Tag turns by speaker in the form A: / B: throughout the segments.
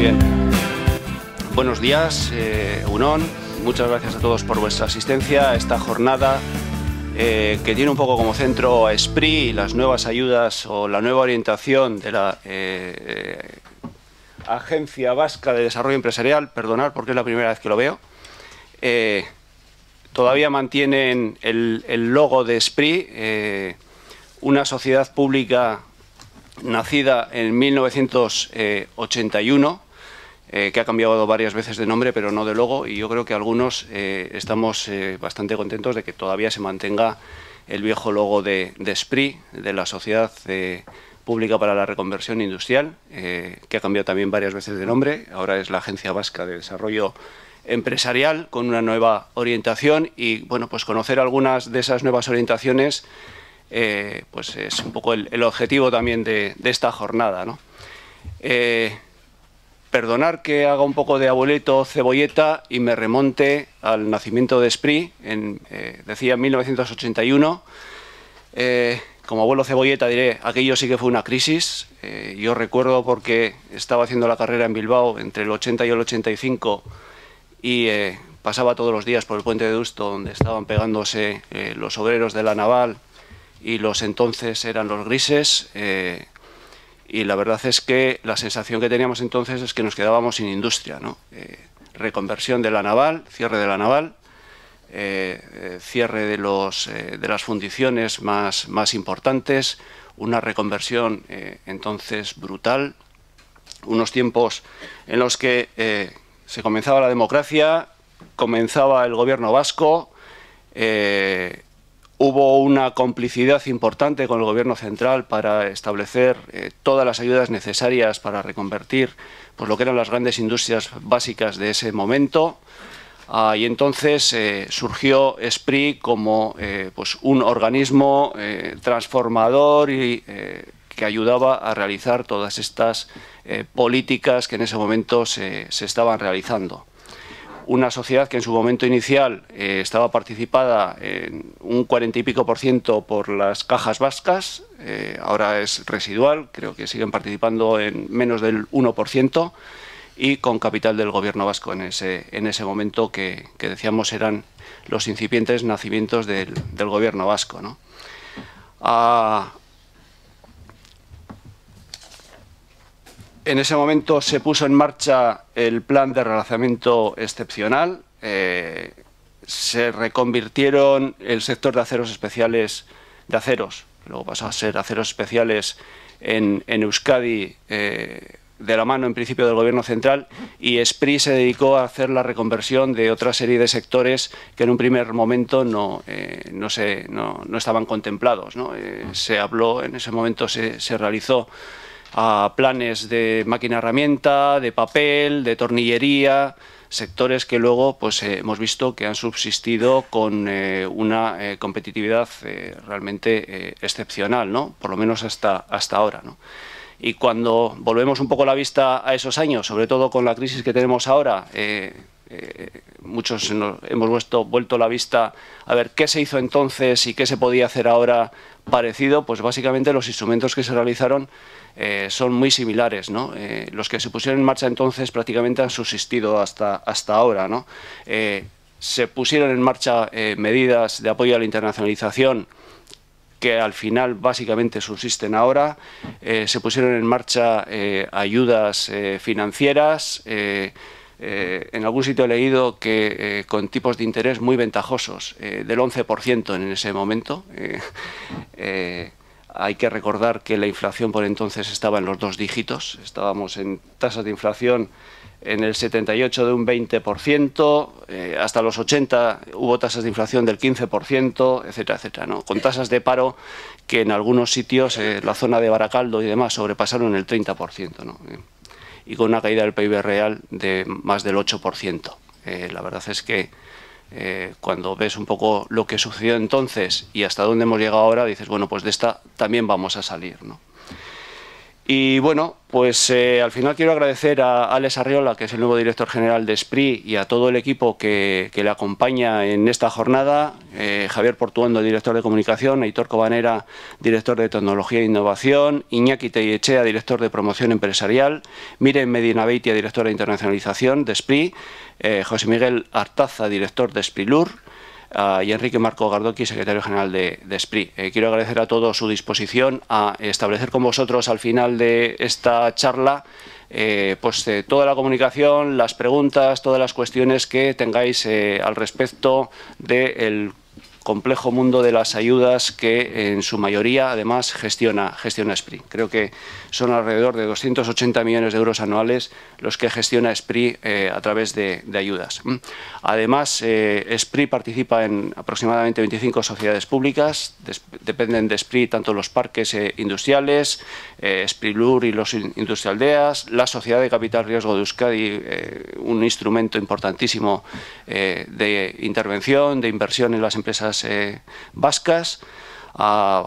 A: bien. Buenos días, eh, Muchas gracias a todos por vuestra asistencia a esta jornada eh, que tiene un poco como centro a SPRI y las nuevas ayudas o la nueva orientación de la eh, eh, Agencia Vasca de Desarrollo Empresarial. Perdonad porque es la primera vez que lo veo. todavía mantienen el, el logo de SPRI, una sociedad pública nacida en 1981 eh, que ha cambiado varias veces de nombre, pero no de logo, y yo creo que algunos eh, estamos eh, bastante contentos de que todavía se mantenga el viejo logo de, SPRI, de la Sociedad Pública para la Reconversión Industrial, que ha cambiado también varias veces de nombre, ahora es la Agencia Vasca de Desarrollo Empresarial, con una nueva orientación, y bueno, pues conocer algunas de esas nuevas orientaciones, pues es un poco el, objetivo también de, esta jornada, ¿no? perdonar que haga un poco de abuelito cebolleta y me remonte al nacimiento de Esprit, en, eh, decía en 1981. Eh, como abuelo cebolleta diré, aquello sí que fue una crisis. Eh, yo recuerdo porque estaba haciendo la carrera en Bilbao entre el 80 y el 85 y pasaba todos los días por el puente de Dusto donde estaban pegándose los obreros de la naval y los entonces eran los grises y la verdad es que la sensación que teníamos entonces es que nos quedábamos sin industria. ¿no? Eh, reconversión de la naval, cierre de la naval, eh, eh, cierre de, los, de las fundiciones más, importantes, una reconversión entonces brutal, unos tiempos en los que se comenzaba la democracia, comenzaba el gobierno vasco, Hubo una complicidad importante con el Gobierno central para establecer eh, todas las ayudas necesarias para reconvertir pues, lo que eran las grandes industrias básicas de ese momento. Ah, y entonces eh, surgió SPRI como eh, pues, un organismo transformador y que ayudaba a realizar todas estas políticas que en ese momento se estaban realizando una sociedad que en su momento inicial eh, estaba participada en un cuarenta y pico por ciento por las cajas vascas, eh, ahora es residual, creo que siguen participando en menos del 1% y con capital del gobierno vasco en ese, en ese momento que, decíamos eran los incipientes nacimientos del, gobierno vasco. ¿no? Ah, En ese momento se puso en marcha el plan de relanzamiento excepcional. Eh, se reconvirtieron el sector de aceros especiales, de aceros, luego pasó a ser aceros especiales en, Euskadi, eh, de la mano en principio del gobierno central, y Esprit se dedicó a hacer la reconversión de otra serie de sectores que en un primer momento no, eh, no, no, estaban contemplados. se habló, en ese momento se, se realizó a planes de máquina herramienta, de papel, de tornillería, sectores que luego pues, eh, hemos visto que han subsistido con eh, una eh, competitividad realmente excepcional, ¿no? por lo menos hasta, hasta ahora. ¿no? Y cuando volvemos un poco la vista a esos años, sobre todo con la crisis que tenemos ahora, eh, muchos hemos vuelto, vuelto, la vista a ver qué se hizo entonces y qué se podía hacer ahora parecido, pues básicamente los instrumentos que se realizaron eh, son muy similares. ¿no? Eh, los que se pusieron en marcha entonces prácticamente han subsistido hasta, hasta ahora. se pusieron en marcha medidas de apoyo a la internacionalización que al final básicamente subsisten ahora. se pusieron en marcha ayudas financieras. Eh, en algún sitio he leído que eh, con tipos de interés muy ventajosos, eh, del 11% en ese momento. hay que recordar que la inflación por entonces estaba en los dos dígitos, estábamos en tasas de inflación en el 78 de un 20%, hasta los 80 hubo tasas de inflación del 15%, etcétera, etcétera, Con tasas de paro que en algunos sitios, la zona de Baracaldo y demás, sobrepasaron el 30%, y con una caída del PIB real de más del 8%. Eh, la verdad es que eh, cuando ves un poco lo que sucedió entonces y hasta dónde hemos llegado ahora, dices, bueno, pues de esta también vamos a salir. ¿no? Y bueno, pues eh, al final quiero agradecer a Ales Arriola, que es el nuevo director general de SPRI, y a todo el equipo que, le acompaña en esta jornada, eh, Javier Portuondo, director de comunicación, Eitor Cobanera, director de tecnología e innovación, Iñaki Teyechea, director de promoción empresarial, Miren Medina Beitia, director de internacionalización de SPRI, eh, José Miguel Artaza, director de LUR, y Enrique Marco Gardoqui, secretario general de, de SPRI. Eh, quiero agradecer a todos su disposición a establecer con vosotros al final de esta charla eh, pues, eh, toda la comunicación, las preguntas, todas las cuestiones que tengáis al respecto del complejo mundo de las ayudas que en su mayoría además gestiona, gestiona SPRI. Creo que son alrededor de 280 millones de euros anuales los que gestiona Esprit eh, a través de, ayudas. Mm. Además, eh, participa en aproximadamente 25 sociedades públicas, dependen de Esprit tanto los parques eh, industriales, industriales, eh, LUR y los industrialdeas, la Sociedad de Capital Riesgo de Euskadi, un instrumento importantísimo de intervención, de inversión en las empresas vascas,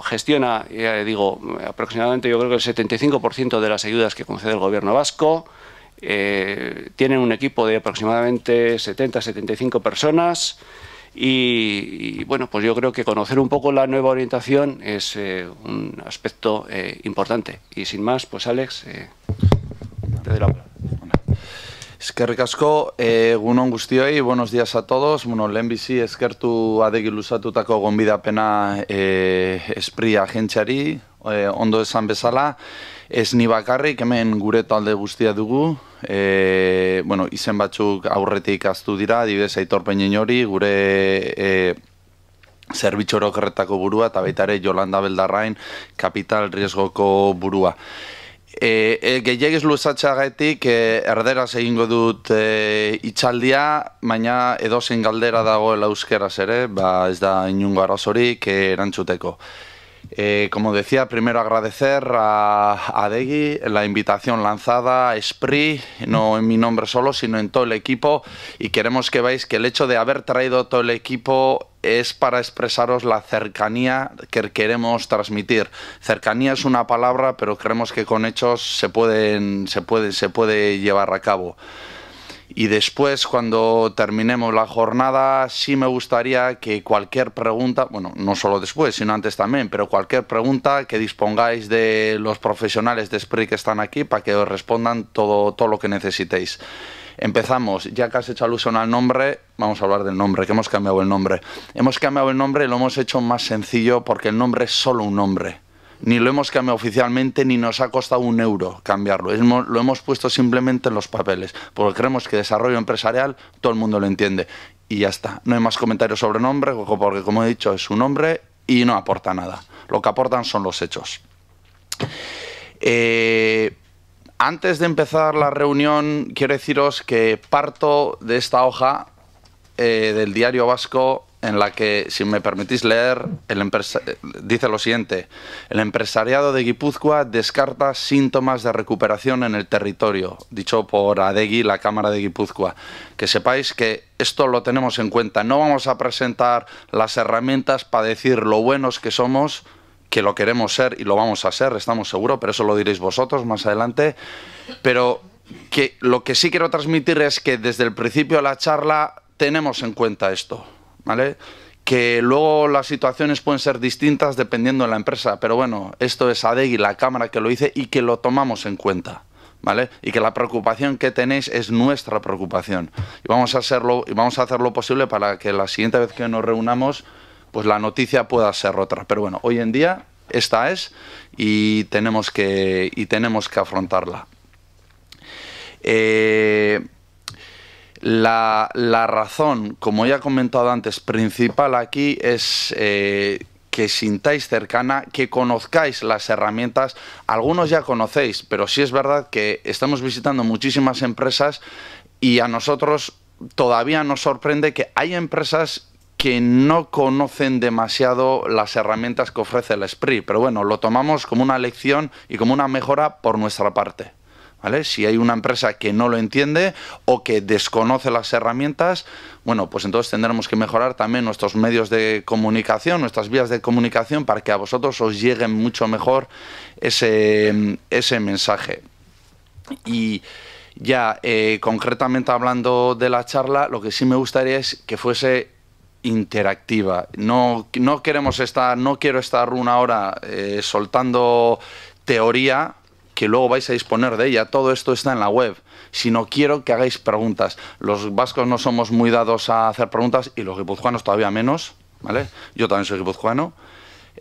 A: gestiona, ya eh, digo, aproximadamente yo creo que el 75% de las ayudas que concede el gobierno vasco. Eh, tienen un equipo de aproximadamente 70-75 personas. Y, bueno, pues yo creo que conocer un poco la nueva orientación es eh, un aspecto importante.
B: Y sin más, pues Alex, te doy la palabra. Eskerrik asko, egun on guztioi, buenos días a todos. Bueno, lehenbizi eskertu adegi luzatutako gonbidapena e, espri agentxari, e, ondo esan bezala. Ez ni bakarrik, hemen gure talde guztia dugu. E, bueno, izen batzuk aurretik astu dira, dibidez aitorpen hori gure... E, Zerbitxorok burua eta baita ere Jolanda Beldarrain Kapital Riesgoko burua. E, e, Gehiagiz luzatxagetik e, erderaz egingo dut e, itxaldia, baina edozein galdera dagoela euskeraz ere, ba ez da inungo arazorik e, erantzuteko. Eh, como decía, primero agradecer a, a la invitación lanzada a no en mi nombre solo, sino en todo el equipo. Y queremos que veáis que el hecho de haber traído todo el equipo es para expresaros la cercanía que queremos transmitir. Cercanía es una palabra, pero creemos que con hechos se, pueden, se, puede, se puede llevar a cabo. Y después, cuando terminemos la jornada, sí me gustaría que cualquier pregunta, bueno, no solo después, sino antes también, pero cualquier pregunta que dispongáis de los profesionales de Spray que están aquí para que os respondan todo, todo lo que necesitéis. Empezamos, ya que has hecho alusión al nombre, vamos a hablar del nombre, que hemos cambiado el nombre. Hemos cambiado el nombre y lo hemos hecho más sencillo porque el nombre es solo un nombre. Ni lo hemos cambiado oficialmente, ni nos ha costado un euro cambiarlo. Lo hemos puesto simplemente en los papeles, porque creemos que desarrollo empresarial todo el mundo lo entiende. Y ya está. No hay más comentarios sobre nombre, porque como he dicho, es un nombre y no aporta nada. Lo que aportan son los hechos. Eh, antes de empezar la reunión, quiero deciros que parto de esta hoja eh, del diario vasco en la que, si me permitís leer, dice lo siguiente, el empresariado de Guipúzcoa descarta síntomas de recuperación en el territorio, dicho por Adegui, la Cámara de Guipúzcoa. Que sepáis que esto lo tenemos en cuenta, no vamos a presentar las herramientas para decir lo buenos que somos, que lo queremos ser y lo vamos a ser, estamos seguros, pero eso lo diréis vosotros más adelante. Pero que lo que sí quiero transmitir es que desde el principio de la charla tenemos en cuenta esto, ¿vale? Que luego las situaciones pueden ser distintas dependiendo de la empresa, pero bueno, esto es y la cámara que lo hice y que lo tomamos en cuenta. ¿Vale? Y que la preocupación que tenéis es nuestra preocupación. Y vamos a hacerlo, y vamos a hacer lo posible para que la siguiente vez que nos reunamos, pues la noticia pueda ser otra. Pero bueno, hoy en día esta es y tenemos que, y tenemos que afrontarla. Eh, la, la, razón, como ya he comentado antes, principal aquí es eh, que sintáis cercana, que conozcáis las herramientas. Algunos ya conocéis, pero sí es verdad que estamos visitando muchísimas empresas y a nosotros todavía nos sorprende que hay empresas que no conocen demasiado las herramientas que ofrece el SPRI, pero bueno, lo tomamos como una lección y como una mejora por nuestra parte. ¿Vale? Si hay una empresa que no lo entiende o que desconoce las herramientas, bueno, pues entonces tendremos que mejorar también nuestros medios de comunicación, nuestras vías de comunicación, para que a vosotros os llegue mucho mejor ese, ese mensaje. Y ya eh, concretamente hablando de la charla, lo que sí me gustaría es que fuese interactiva. No, no queremos estar, no quiero estar una hora eh, soltando teoría que luego vais a disponer de ella. Todo esto está en la web. Sino quiero que hagáis preguntas. Los vascos no somos muy dados a hacer preguntas y los guipuzcoanos todavía menos. ¿vale? Yo también soy guipuzcoano.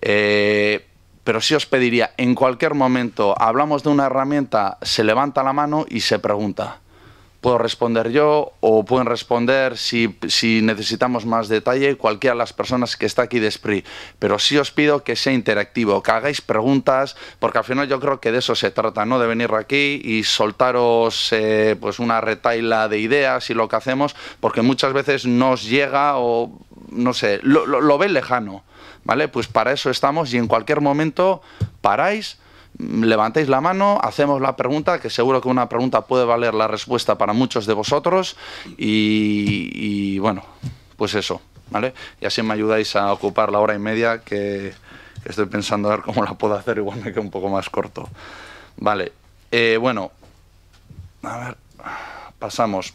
B: Eh, pero sí os pediría, en cualquier momento hablamos de una herramienta, se levanta la mano y se pregunta puedo responder yo o pueden responder si, necesitamos más detalle cualquiera de las personas que está aquí de Esprit. Pero sí os pido que sea interactivo, que hagáis preguntas, porque al final yo creo que de eso se trata, ¿no? De venir aquí y soltaros eh, pues una retaila de ideas y lo que hacemos, porque muchas veces nos llega o no sé, lo, lo, lejano, ¿vale? Pues para eso estamos y en cualquier momento paráis ...levantéis la mano, hacemos la pregunta, que seguro que una pregunta puede valer la respuesta para muchos de vosotros y, bueno, pues eso, ¿vale? Y así me ayudáis a ocupar la hora y media que estoy pensando a ver cómo la puedo hacer, igual me queda un poco más corto. Vale, eh, bueno, a ver, pasamos.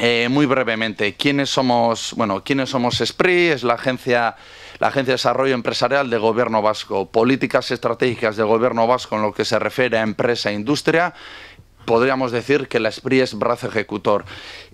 B: Eh, muy brevemente, ¿quiénes somos? Bueno, ¿quiénes somos Spree? Es la agencia la Agencia de Desarrollo Empresarial de Gobierno Vasco, políticas estratégicas del Gobierno Vasco en lo que se refiere a empresa e industria, podríamos decir que la SPRI es brazo ejecutor.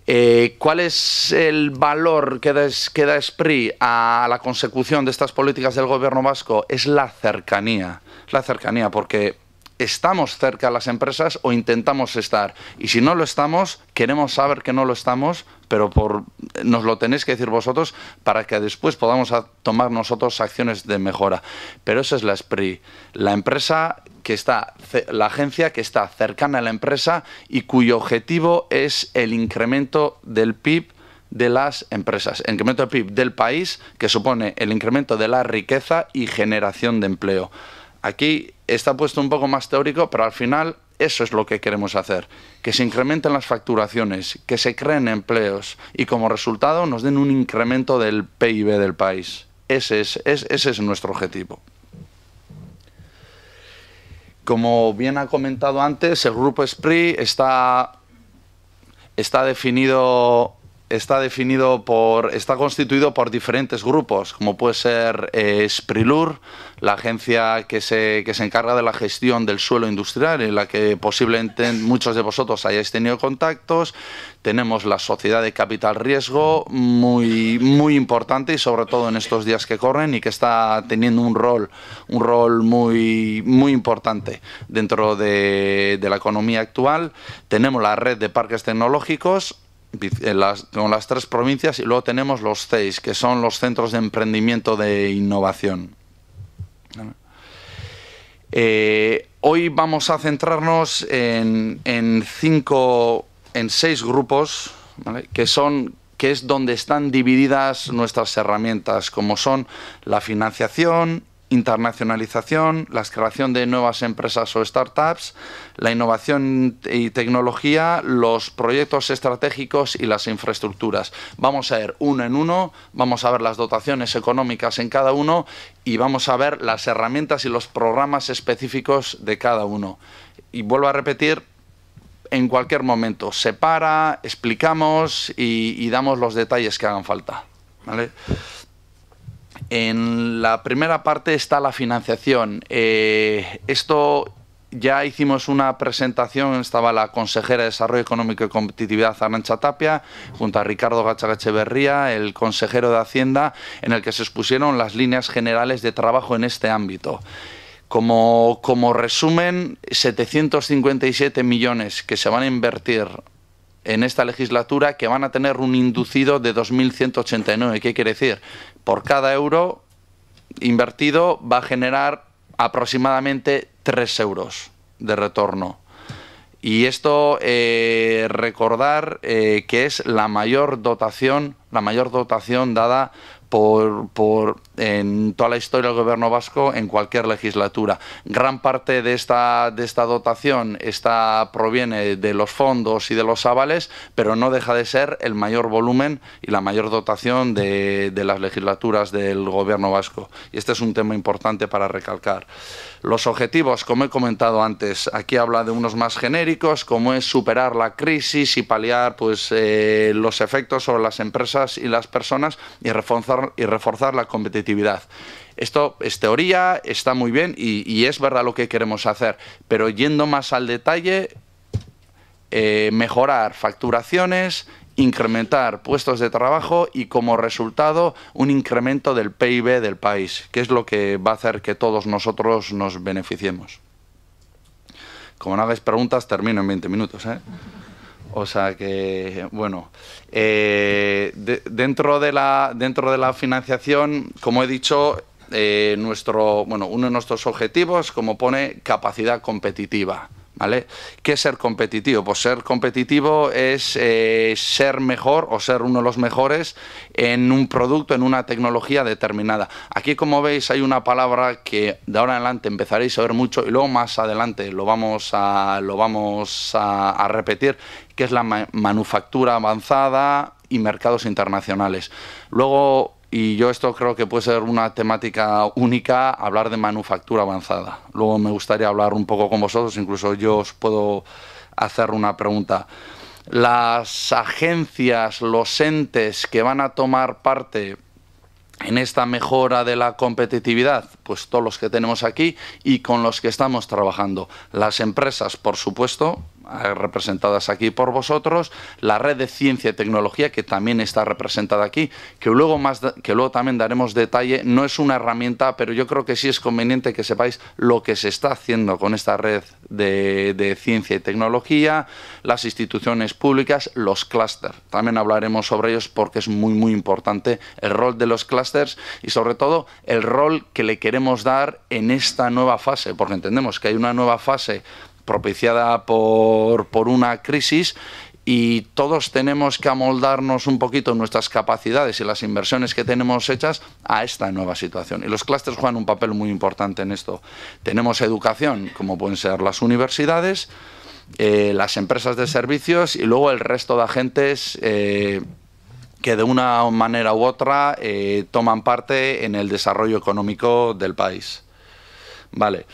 B: Eh, ¿Cuál es el valor que da, que da SPRI a la consecución de estas políticas del Gobierno vasco? Es la cercanía, la cercanía, porque estamos cerca a las empresas o intentamos estar. Y si no lo estamos, queremos saber que no lo estamos, pero por, nos lo tenéis que decir vosotros para que después podamos tomar nosotros acciones de mejora. Pero esa es la SPRI, la empresa que está, la agencia que está cercana a la empresa y cuyo objetivo es el incremento del PIB de las empresas, el incremento del PIB del país, que supone el incremento de la riqueza y generación de empleo. Aquí está puesto un poco más teórico, pero al final eso es lo que queremos hacer, que se incrementen las facturaciones, que se creen empleos y como resultado nos den un incremento del PIB del país. Ese es, ese es nuestro objetivo. Como bien ha comentado antes, el grupo SPRI está, está definido está definido por, está constituido por diferentes grupos, como puede ser eh, Sprilur, la agencia que se, se encarga de la gestión del suelo industrial, en la que posiblemente muchos de vosotros hayáis tenido contactos. Tenemos la sociedad de capital riesgo, muy, muy importante y sobre todo en estos días que corren y que está teniendo un rol, un rol muy, muy importante dentro de la economía actual. Tenemos la red de parques tecnológicos, las, con las tres provincias y luego tenemos los seis, que son los centros de emprendimiento de innovación. Eh, hoy vamos a centrarnos en, cinco, en seis grupos, que son que es donde están divididas nuestras herramientas, como son la financiación, internacionalización, la creación de nuevas empresas o startups, la innovación y tecnología, los proyectos estratégicos y las infraestructuras. Vamos a ver uno en uno, vamos a ver las dotaciones económicas en cada uno y vamos a ver las herramientas y los programas específicos de cada uno. Y vuelvo a repetir, en cualquier momento se para, explicamos y, damos los detalles que hagan falta. ¿vale? En la primera parte está la financiación. Eh, esto ya hicimos una presentación, estaba la consejera de Desarrollo Económico y Competitividad, Arancha Tapia, junto a Ricardo Gachagacheverría, el consejero de Hacienda, en el que se expusieron las líneas generales de trabajo en este ámbito. Como, como resumen, 757 millones que se van a invertir en esta legislatura que van a tener un inducido de 2.189. ¿Qué quiere decir? Por cada euro invertido va a generar aproximadamente 3 euros de retorno. Y esto, eh, recordar eh, que es la mayor dotación, la mayor dotación dada por, en toda la historia del gobierno vasco en cualquier legislatura. Gran parte de esta, de esta dotación está, proviene de los fondos y de los avales, pero no deja de ser el mayor volumen y la mayor dotación de las legislaturas del gobierno vasco. Y este es un tema importante para recalcar. Los objetivos, como he comentado antes, aquí habla de unos más genéricos, como es superar la crisis y paliar pues, eh, los efectos sobre las empresas y las personas y reforzar, la competitividad. Esto es teoría, está muy bien y, es verdad lo que queremos hacer, pero yendo más al detalle, eh, mejorar facturaciones, incrementar puestos de trabajo y como resultado un incremento del PIB del país, que es lo que va a hacer que todos nosotros nos beneficiemos. Como no hagáis preguntas, termino en 20 minutos. ¿eh? O sea que, bueno, eh, dentro, de la, dentro de la financiación, como he dicho, eh, nuestro, bueno, uno de nuestros objetivos, como pone, capacidad competitiva. ¿Vale? ¿Qué es ser competitivo? Pues ser competitivo es eh, ser mejor o ser uno de los mejores en un producto, en una tecnología determinada. Aquí, como veis, hay una palabra que de ahora en adelante empezaréis a ver mucho y luego más adelante lo vamos a, lo vamos a, repetir, que es la manufactura avanzada y mercados internacionales. Luego y yo esto creo que puede ser una temática única, hablar de manufactura avanzada. Luego me gustaría hablar un poco con vosotros, incluso yo os puedo hacer una pregunta. Las agencias, los entes que van a tomar parte en esta mejora de la competitividad? Pues todos los que tenemos aquí y con los que estamos trabajando. Las empresas, por supuesto, representadas aquí por vosotros, la red de ciencia y tecnología que también está representada aquí, que luego, más, que luego también daremos detalle, no es una herramienta, pero yo creo que sí es conveniente que sepáis lo que se está haciendo con esta red de, de ciencia y tecnología, las instituciones públicas, los clústeres. También hablaremos sobre ellos porque es muy, muy importante el rol de los clústeres y sobre todo el rol que le queremos dar en esta nueva fase, porque entendemos que hay una nueva fase propiciada por, por una crisis y todos tenemos que amoldarnos un poquito nuestras capacidades y las inversiones que tenemos hechas a esta nueva situación. Y los clústeres juegan un papel muy importante en esto. Tenemos educación, como pueden ser las universidades, eh, las empresas de servicios y luego el resto de agentes. Eh, que de una manera u otra eh, toman parte en el desarrollo económico del país. Vale.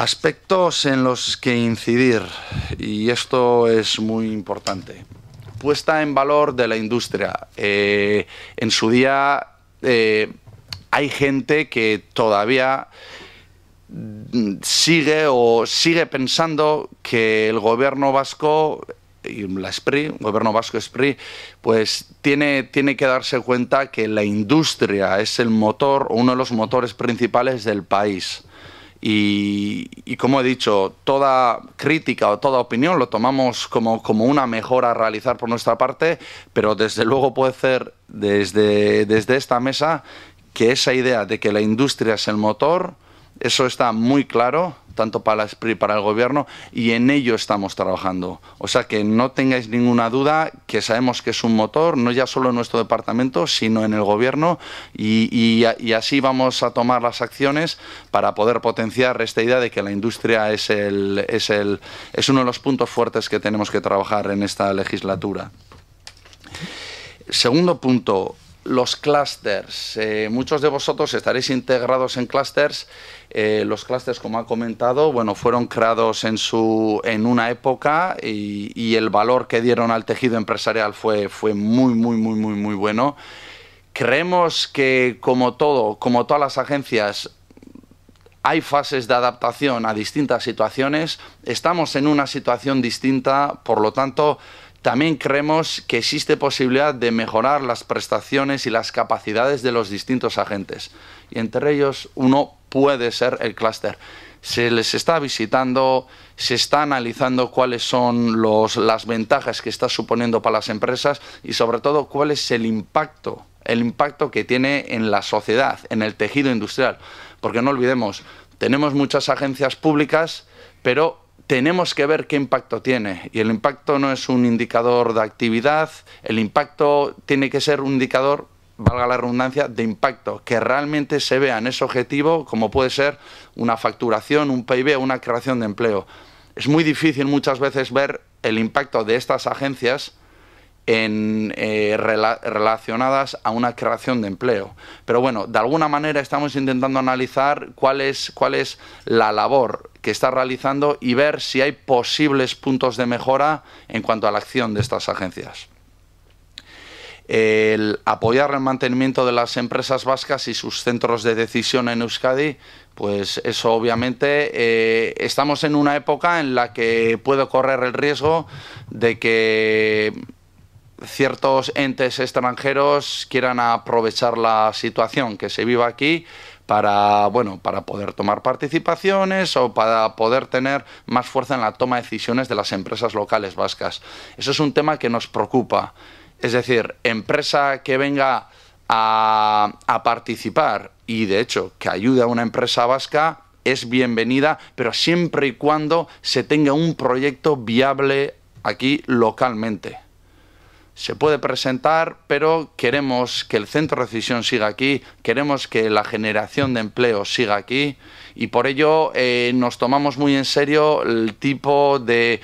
B: Aspectos en los que incidir, y esto es muy importante. Puesta en valor de la industria. Eh, en su día eh, hay gente que todavía mm, sigue o sigue pensando que el gobierno vasco y la SPRI, gobierno vasco SPRI, pues tiene, tiene que darse cuenta que la industria es el motor o uno de los motores principales del país. Y, como he dicho, toda crítica o toda opinión lo tomamos como, una mejora a realizar por nuestra parte, pero desde luego puede ser desde esta mesa que esa idea de que la industria es el motor, eso está muy claro, tanto para la SPRI para el gobierno, y en ello estamos trabajando. O sea que no tengáis ninguna duda que sabemos que es un motor, no ya solo en nuestro departamento, sino en el gobierno, y, así vamos a tomar las acciones para poder potenciar esta idea de que la industria es, es, el, es uno de los puntos fuertes que tenemos que trabajar en esta legislatura. Segundo punto, los clusters. Eh, muchos de vosotros estaréis integrados en clusters eh, los clústeres, como ha comentado, bueno, fueron creados en, su, en una época y, y, el valor que dieron al tejido empresarial fue, fue muy, muy, muy, muy, muy bueno. Creemos que, como todo, como todas las agencias, hay fases de adaptación a distintas situaciones. Estamos en una situación distinta, por lo tanto, también creemos que existe posibilidad de mejorar las prestaciones y las capacidades de los distintos agentes, y entre ellos uno puede ser el clúster. Se les está visitando, se está analizando cuáles son los, las ventajas que está suponiendo para las empresas y sobre todo cuál es el impacto, el impacto que tiene en la sociedad, en el tejido industrial. Porque no olvidemos, tenemos muchas agencias públicas, pero tenemos que ver qué impacto tiene. Y el impacto no es un indicador de actividad, el impacto tiene que ser un indicador valga la redundancia, de impacto, que realmente se vea en ese objetivo como puede ser una facturación, un PIB, una creación de empleo. Es muy difícil muchas veces ver el impacto de estas agencias en, eh, relacionadas a una creación de empleo. Pero bueno, de alguna manera estamos intentando analizar cuál es, cuál es la labor que está realizando y ver si hay posibles puntos de mejora en cuanto a la acción de estas agencias el apoyar el mantenimiento de las empresas vascas y sus centros de decisión en Euskadi, pues eso obviamente eh, estamos en una época en la que puedo correr el riesgo de que ciertos entes extranjeros quieran aprovechar la situación que se vive aquí para bueno para poder tomar participaciones o para poder tener más fuerza en la toma de decisiones de las empresas locales vascas. Eso es un tema que nos preocupa. Es decir, empresa que venga a, participar y de hecho que ayude a una empresa vasca es bienvenida, pero siempre y cuando se tenga un proyecto viable aquí localmente. Se puede presentar, pero queremos que el centro de decisión siga aquí, queremos que la generación de empleo siga aquí y por ello eh, nos tomamos muy en serio el tipo de,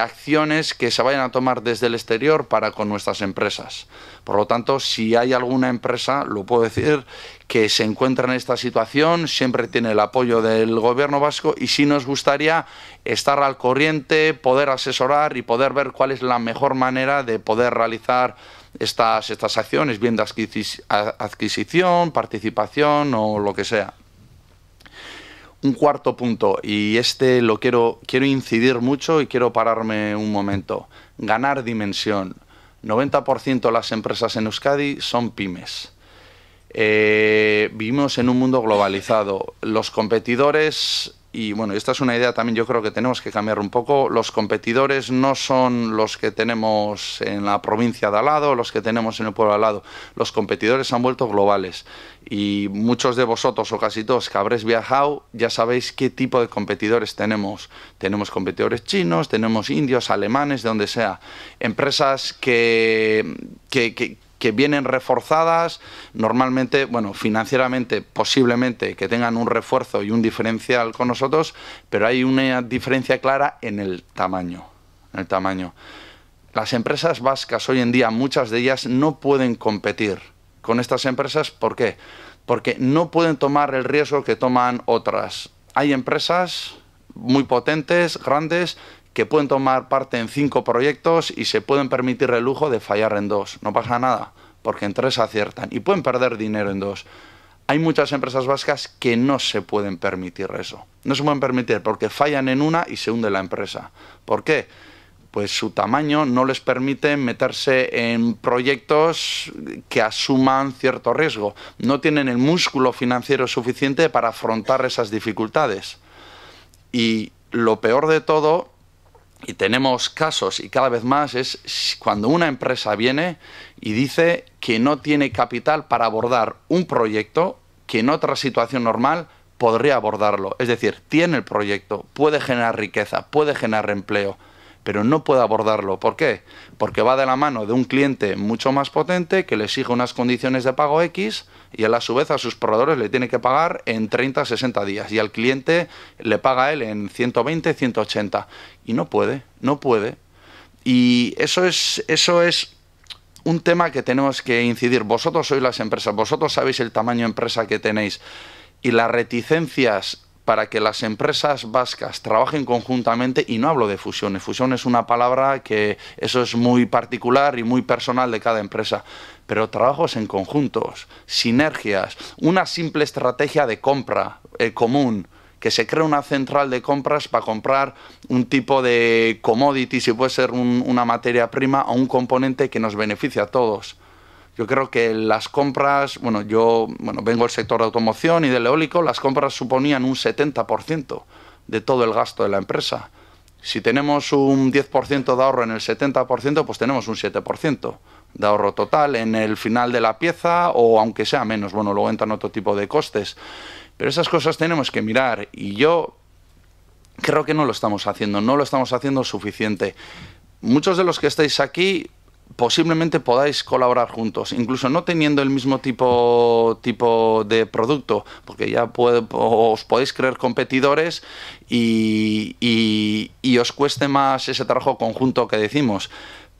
B: acciones que se vayan a tomar desde el exterior para con nuestras empresas. Por lo tanto, si hay alguna empresa, lo puedo decir, que se encuentra en esta situación, siempre tiene el apoyo del gobierno vasco y sí nos gustaría estar al corriente, poder asesorar y poder ver cuál es la mejor manera de poder realizar estas, estas acciones, bien de adquisición, participación o lo que sea un cuarto punto, y este lo quiero, quiero incidir mucho y quiero pararme un momento. Ganar dimensión. 90% de las empresas en Euskadi son pymes. Eh, vivimos en un mundo globalizado. Los competidores y bueno, esta es una idea también yo creo que tenemos que cambiar un poco. Los competidores no son los que tenemos en la provincia de al lado, los que tenemos en el pueblo de al lado. Los competidores han vuelto globales y muchos de vosotros o casi todos que habréis viajado ya sabéis qué tipo de competidores tenemos. Tenemos competidores chinos, tenemos indios, alemanes, de donde sea. Empresas que, que que vienen reforzadas, normalmente, bueno, financieramente posiblemente que tengan un refuerzo y un diferencial con nosotros, pero hay una diferencia clara en el tamaño, en el tamaño. Las empresas vascas hoy en día, muchas de ellas no pueden competir con estas empresas, ¿por qué? Porque no pueden tomar el riesgo que toman otras. Hay empresas muy potentes, grandes, que pueden tomar parte en cinco proyectos y se pueden permitir el lujo de fallar en dos. No pasa nada, porque en tres aciertan y pueden perder dinero en dos. Hay muchas empresas vascas que no se pueden permitir eso. No se pueden permitir porque fallan en una y se hunde la empresa. ¿Por qué? Pues su tamaño no les permite meterse en proyectos que asuman cierto riesgo. No tienen el músculo financiero suficiente para afrontar esas dificultades. Y lo peor de todo y tenemos casos y cada vez más es cuando una empresa viene y dice que no tiene capital para abordar un proyecto que en otra situación normal podría abordarlo. Es decir, tiene el proyecto, puede generar riqueza, puede generar empleo, pero no puede abordarlo. ¿Por qué? Porque va de la mano de un cliente mucho más potente que le exige unas condiciones de pago X y él a su vez a sus proveedores le tiene que pagar en 30, 60 días y al cliente le paga él en 120, 180 y no puede, no puede. Y eso es eso es un tema que tenemos que incidir. Vosotros sois las empresas, vosotros sabéis el tamaño de empresa que tenéis y las reticencias para que las empresas vascas trabajen conjuntamente, y no hablo de fusiones, eh, fusión es una palabra que eso es muy particular y muy personal de cada empresa, pero trabajos en conjuntos, sinergias, una simple estrategia de compra eh, común, que se cree una central de compras para comprar un tipo de commodity, si puede ser una materia prima o un componente que nos beneficie a todos. Yo creo que las compras, bueno, yo bueno, vengo del sector de automoción y del eólico, las compras suponían un 70% de todo el gasto de la empresa. Si tenemos un 10% de ahorro en el 70%, pues tenemos un 7% de ahorro total en el final de la pieza o aunque sea menos, bueno, luego entran otro tipo de costes. Pero esas cosas tenemos que mirar y yo creo que no lo estamos haciendo, no lo estamos haciendo suficiente. Muchos de los que estáis aquí posiblemente podáis colaborar juntos, incluso no teniendo el mismo tipo, tipo de producto, porque ya os podéis creer competidores y, y, y os cueste más ese trabajo conjunto que decimos.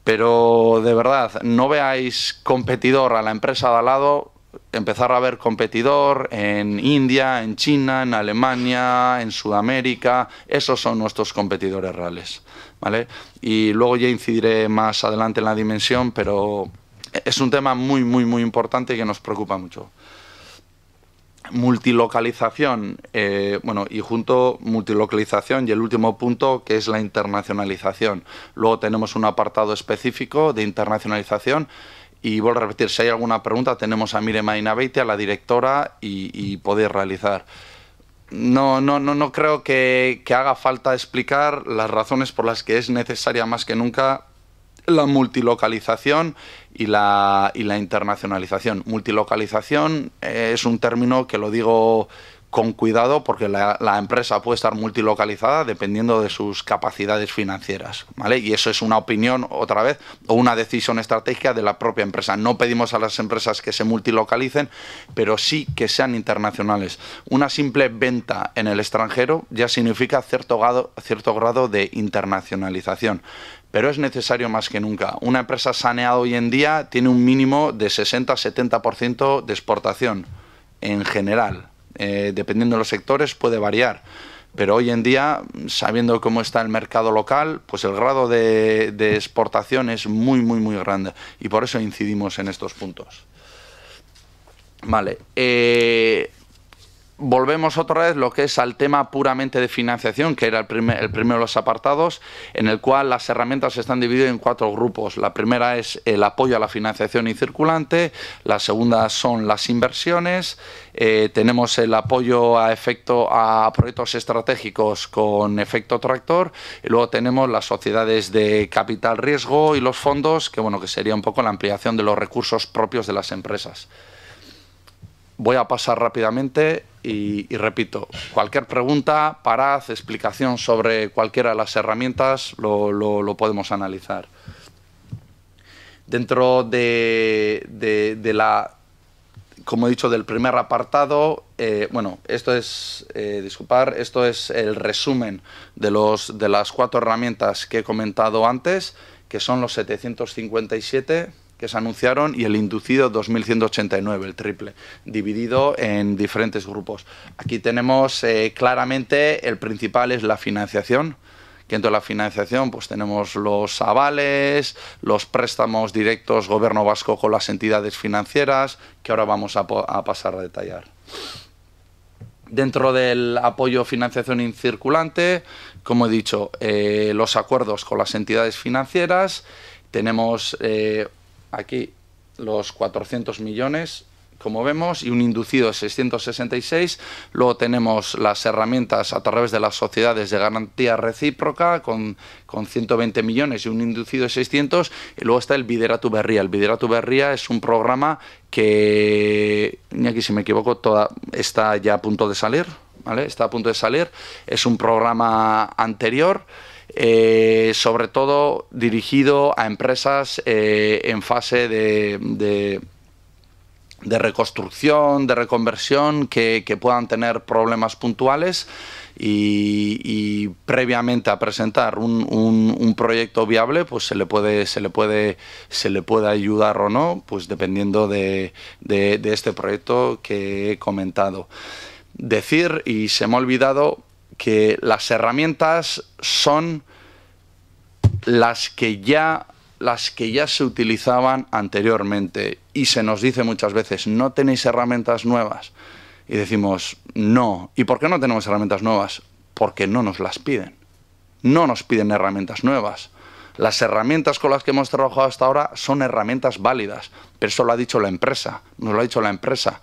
B: Pero de verdad, no veáis competidor a la empresa de al lado, empezar a ver competidor en India, en China, en Alemania, en Sudamérica. Esos son nuestros competidores reales. ¿vale? Y luego ya incidiré más adelante en la dimensión, pero es un tema muy, muy, muy importante y que nos preocupa mucho. Multilocalización, eh, bueno, y junto multilocalización y el último punto que es la internacionalización. Luego tenemos un apartado específico de internacionalización y vuelvo a repetir, si hay alguna pregunta, tenemos a Mire Mainabeite, a la directora, y, podéis realizar. No, no, no, no creo que, haga falta explicar las razones por las que es necesaria más que nunca la multilocalización y la internacionalización. Multilocalización eh, es un término que lo digo con cuidado porque la, empresa puede estar multilocalizada dependiendo de sus capacidades financieras, ¿vale? Y eso es una opinión, otra vez, o una decisión estratégica de la propia empresa. No pedimos a las empresas que se multilocalicen, pero sí que sean internacionales. Una simple venta en el extranjero ya significa cierto grado, cierto grado de internacionalización pero es necesario más que nunca. Una empresa saneada hoy en día tiene un mínimo de 60-70% de exportación en general. Eh, dependiendo de los sectores, puede variar. Pero hoy en día, sabiendo cómo está el mercado local, pues el grado de, exportación es muy, muy, muy grande. Y por eso incidimos en estos puntos. Vale. Eh, volvemos otra vez lo que es al tema puramente de financiación, que era el, primer, el primero de los apartados, en el cual las herramientas están divididas en cuatro grupos. La primera es el apoyo a la financiación y circulante, la segunda son las inversiones, eh, tenemos el apoyo a efecto a proyectos estratégicos con efecto tractor, y luego tenemos las sociedades de capital riesgo y los fondos, que bueno, que sería un poco la ampliación de los recursos propios de las empresas. Voy a pasar rápidamente y, repito, cualquier pregunta, parad, explicación sobre cualquiera de las herramientas, lo, podemos analizar. Dentro de, la, como he dicho, del primer apartado, eh, bueno, esto es, eh, disculpar, esto es el resumen de, los, de las cuatro herramientas que he comentado antes, que son los 757, que se anunciaron y el inducido 2.189, el triple, dividido en diferentes grupos. Aquí tenemos eh, claramente el principal es la financiación que dentro de la financiación pues tenemos los avales, los préstamos directos gobierno vasco con las entidades financieras, que ahora vamos a, pasar a detallar. Dentro del apoyo financiación incirculante, como he dicho, eh, los acuerdos con las entidades financieras, tenemos eh, aquí los 400 millones como vemos, y un inducido de 666. Luego tenemos las herramientas a través de las sociedades de garantía recíproca con, 120 millones y un inducido de 600. Y luego está el Videra tubería El Videra Tuberría es un programa que, aquí si me equivoco, toda, está ya a punto de salir. ¿vale? Está a punto de salir. Es un programa anterior. Eh, sobre todo dirigido a empresas eh, en fase de, reconstrucción, de reconversión, que, puedan tener problemas puntuales. Y, previamente a presentar un, proyecto viable, pues se le puede, se le puede, se le puede ayudar o no, pues dependiendo de este proyecto que he comentado. Decir, y se me ha olvidado, que las herramientas son las que ya las que ya se utilizaban anteriormente y se nos dice muchas veces no tenéis herramientas nuevas y decimos no y por qué no tenemos herramientas nuevas porque no nos las piden no nos piden herramientas nuevas las herramientas con las que hemos trabajado hasta ahora son herramientas válidas pero eso lo ha dicho la empresa nos lo ha dicho la empresa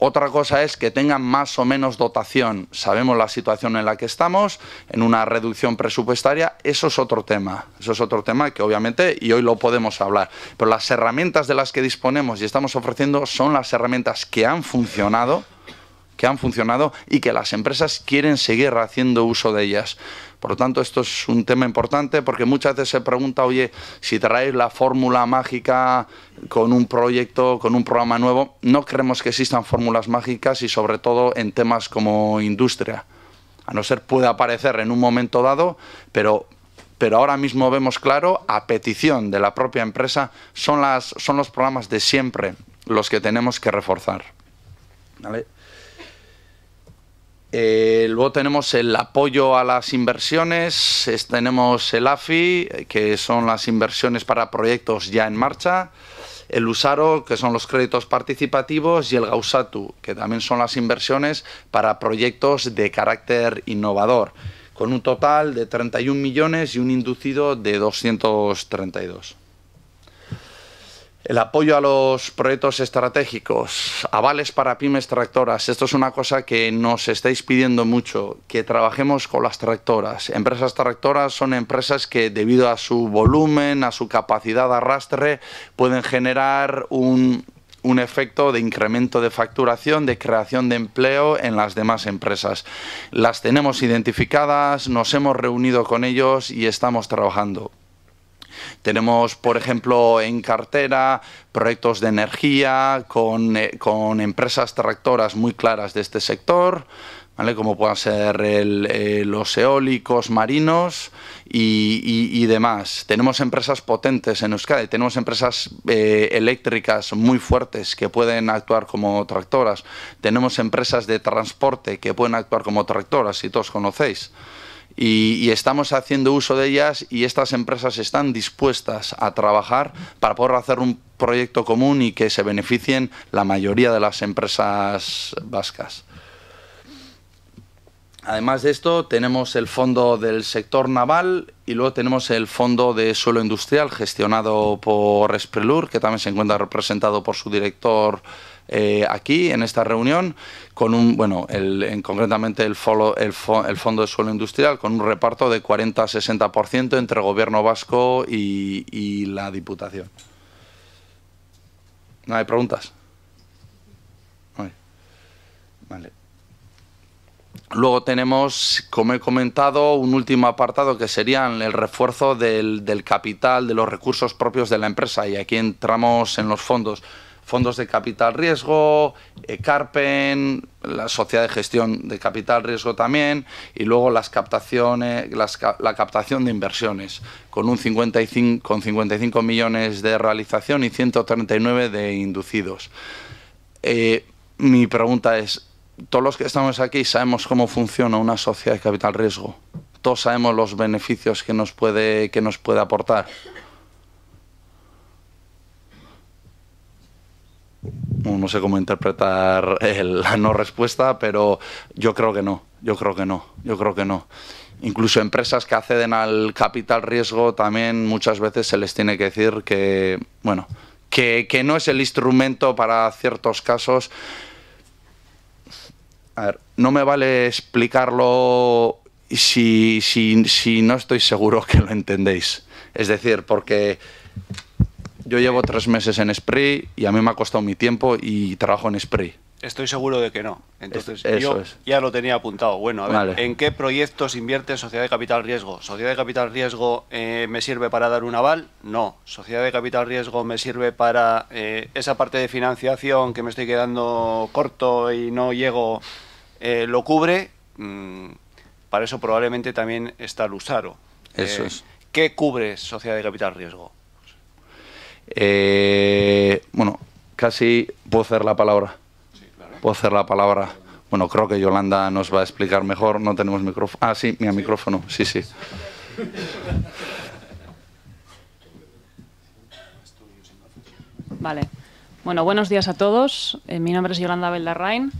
B: otra cosa es que tengan más o menos dotación. Sabemos la situación en la que estamos, en una reducción presupuestaria, eso es otro tema. Eso es otro tema que obviamente, y hoy lo podemos hablar, pero las herramientas de las que disponemos y estamos ofreciendo son las herramientas que han funcionado, que han funcionado y que las empresas quieren seguir haciendo uso de ellas. Por lo tanto, esto es un tema importante porque muchas veces se pregunta, oye, si traéis la fórmula mágica con un proyecto, con un programa nuevo, no creemos que existan fórmulas mágicas y sobre todo en temas como industria. A no ser puede aparecer en un momento dado, pero pero ahora mismo vemos claro, a petición de la propia empresa, son, las, son los programas de siempre los que tenemos que reforzar. ¿Vale? Eh, luego tenemos el apoyo a las inversiones, tenemos el AFI, que son las inversiones para proyectos ya en marcha, el USARO, que son los créditos participativos, y el GAUSATU, que también son las inversiones para proyectos de carácter innovador, con un total de 31 millones y un inducido de 232. El apoyo a los proyectos estratégicos, avales para pymes tractoras. Esto es una cosa que nos estáis pidiendo mucho, que trabajemos con las tractoras. Empresas tractoras son empresas que debido a su volumen, a su capacidad de arrastre, pueden generar un, un efecto de incremento de facturación, de creación de empleo en las demás empresas. Las tenemos identificadas, nos hemos reunido con ellos y estamos trabajando. Tenemos, por ejemplo, en cartera proyectos de energía con, eh, empresas tractoras muy claras de este sector. como puedan ser los eólicos marinos y, demás. Tenemos empresas potentes en Euskadi, tenemos empresas eh, eléctricas muy fuertes que pueden actuar como tractoras, tenemos empresas de transporte que pueden actuar como tractoras, si todos conocéis y, estamos haciendo uso de ellas y estas empresas están dispuestas a trabajar para poder hacer un proyecto común y que se beneficien la mayoría de las empresas vascas. Además de esto, tenemos el fondo del sector naval y luego tenemos el fondo de suelo industrial gestionado por Esprelur, que también se encuentra representado por su director eh, aquí en esta reunión con un, bueno, en, concretamente el, el, Fondo de Suelo Industrial, con un reparto de 40-60% entre Gobierno vasco y, la Diputación. ¿No hay preguntas? Luego tenemos, como he comentado, un último apartado que serían el refuerzo del, del capital, de los recursos propios de la empresa. Y aquí entramos en los fondos fondos de capital riesgo, eh, Carpen, la sociedad de gestión de capital riesgo también, y luego las captaciones, la captación de inversiones, con, un 55, millones de realización y 139 de inducidos. Eh, mi pregunta es, todos los que estamos aquí sabemos cómo funciona una sociedad de capital riesgo. Todos sabemos los beneficios que nos puede, que nos puede aportar. no sé cómo interpretar la no respuesta, pero yo creo que no, yo creo que no, yo creo que no. Incluso empresas que acceden al capital riesgo también muchas veces se les tiene que decir que, bueno, que, no es el instrumento para ciertos casos. A ver, no me vale explicarlo si, si, si no estoy seguro que lo entendéis. Es decir, porque yo llevo tres meses en spray y a mí me ha costado mi tiempo y trabajo en spray.
A: Estoy seguro de que no. Entonces, yo ya lo tenía apuntado. Bueno, a ver, ¿en qué proyectos invierte Sociedad de Capital Riesgo? ¿Sociedad de Capital Riesgo eh, me sirve para dar un aval? No. ¿Sociedad de Capital Riesgo me sirve para eh, esa parte de financiación que me estoy quedando corto y no llego? Eh, ¿Lo cubre? Mm, para eso probablemente también está Lusaro. Eso es. ¿Qué cubre Sociedad de Capital Riesgo?
B: Eh, bueno, casi puedo hacer la palabra. Puedo hacer la palabra. Bueno, creo que Yolanda nos va a explicar mejor. No tenemos micrófono. Ah, sí, mi micrófono. Sí, sí.
C: Vale. Bueno, buenos días a todos. Eh, mi nombre es Yolanda Beldarrain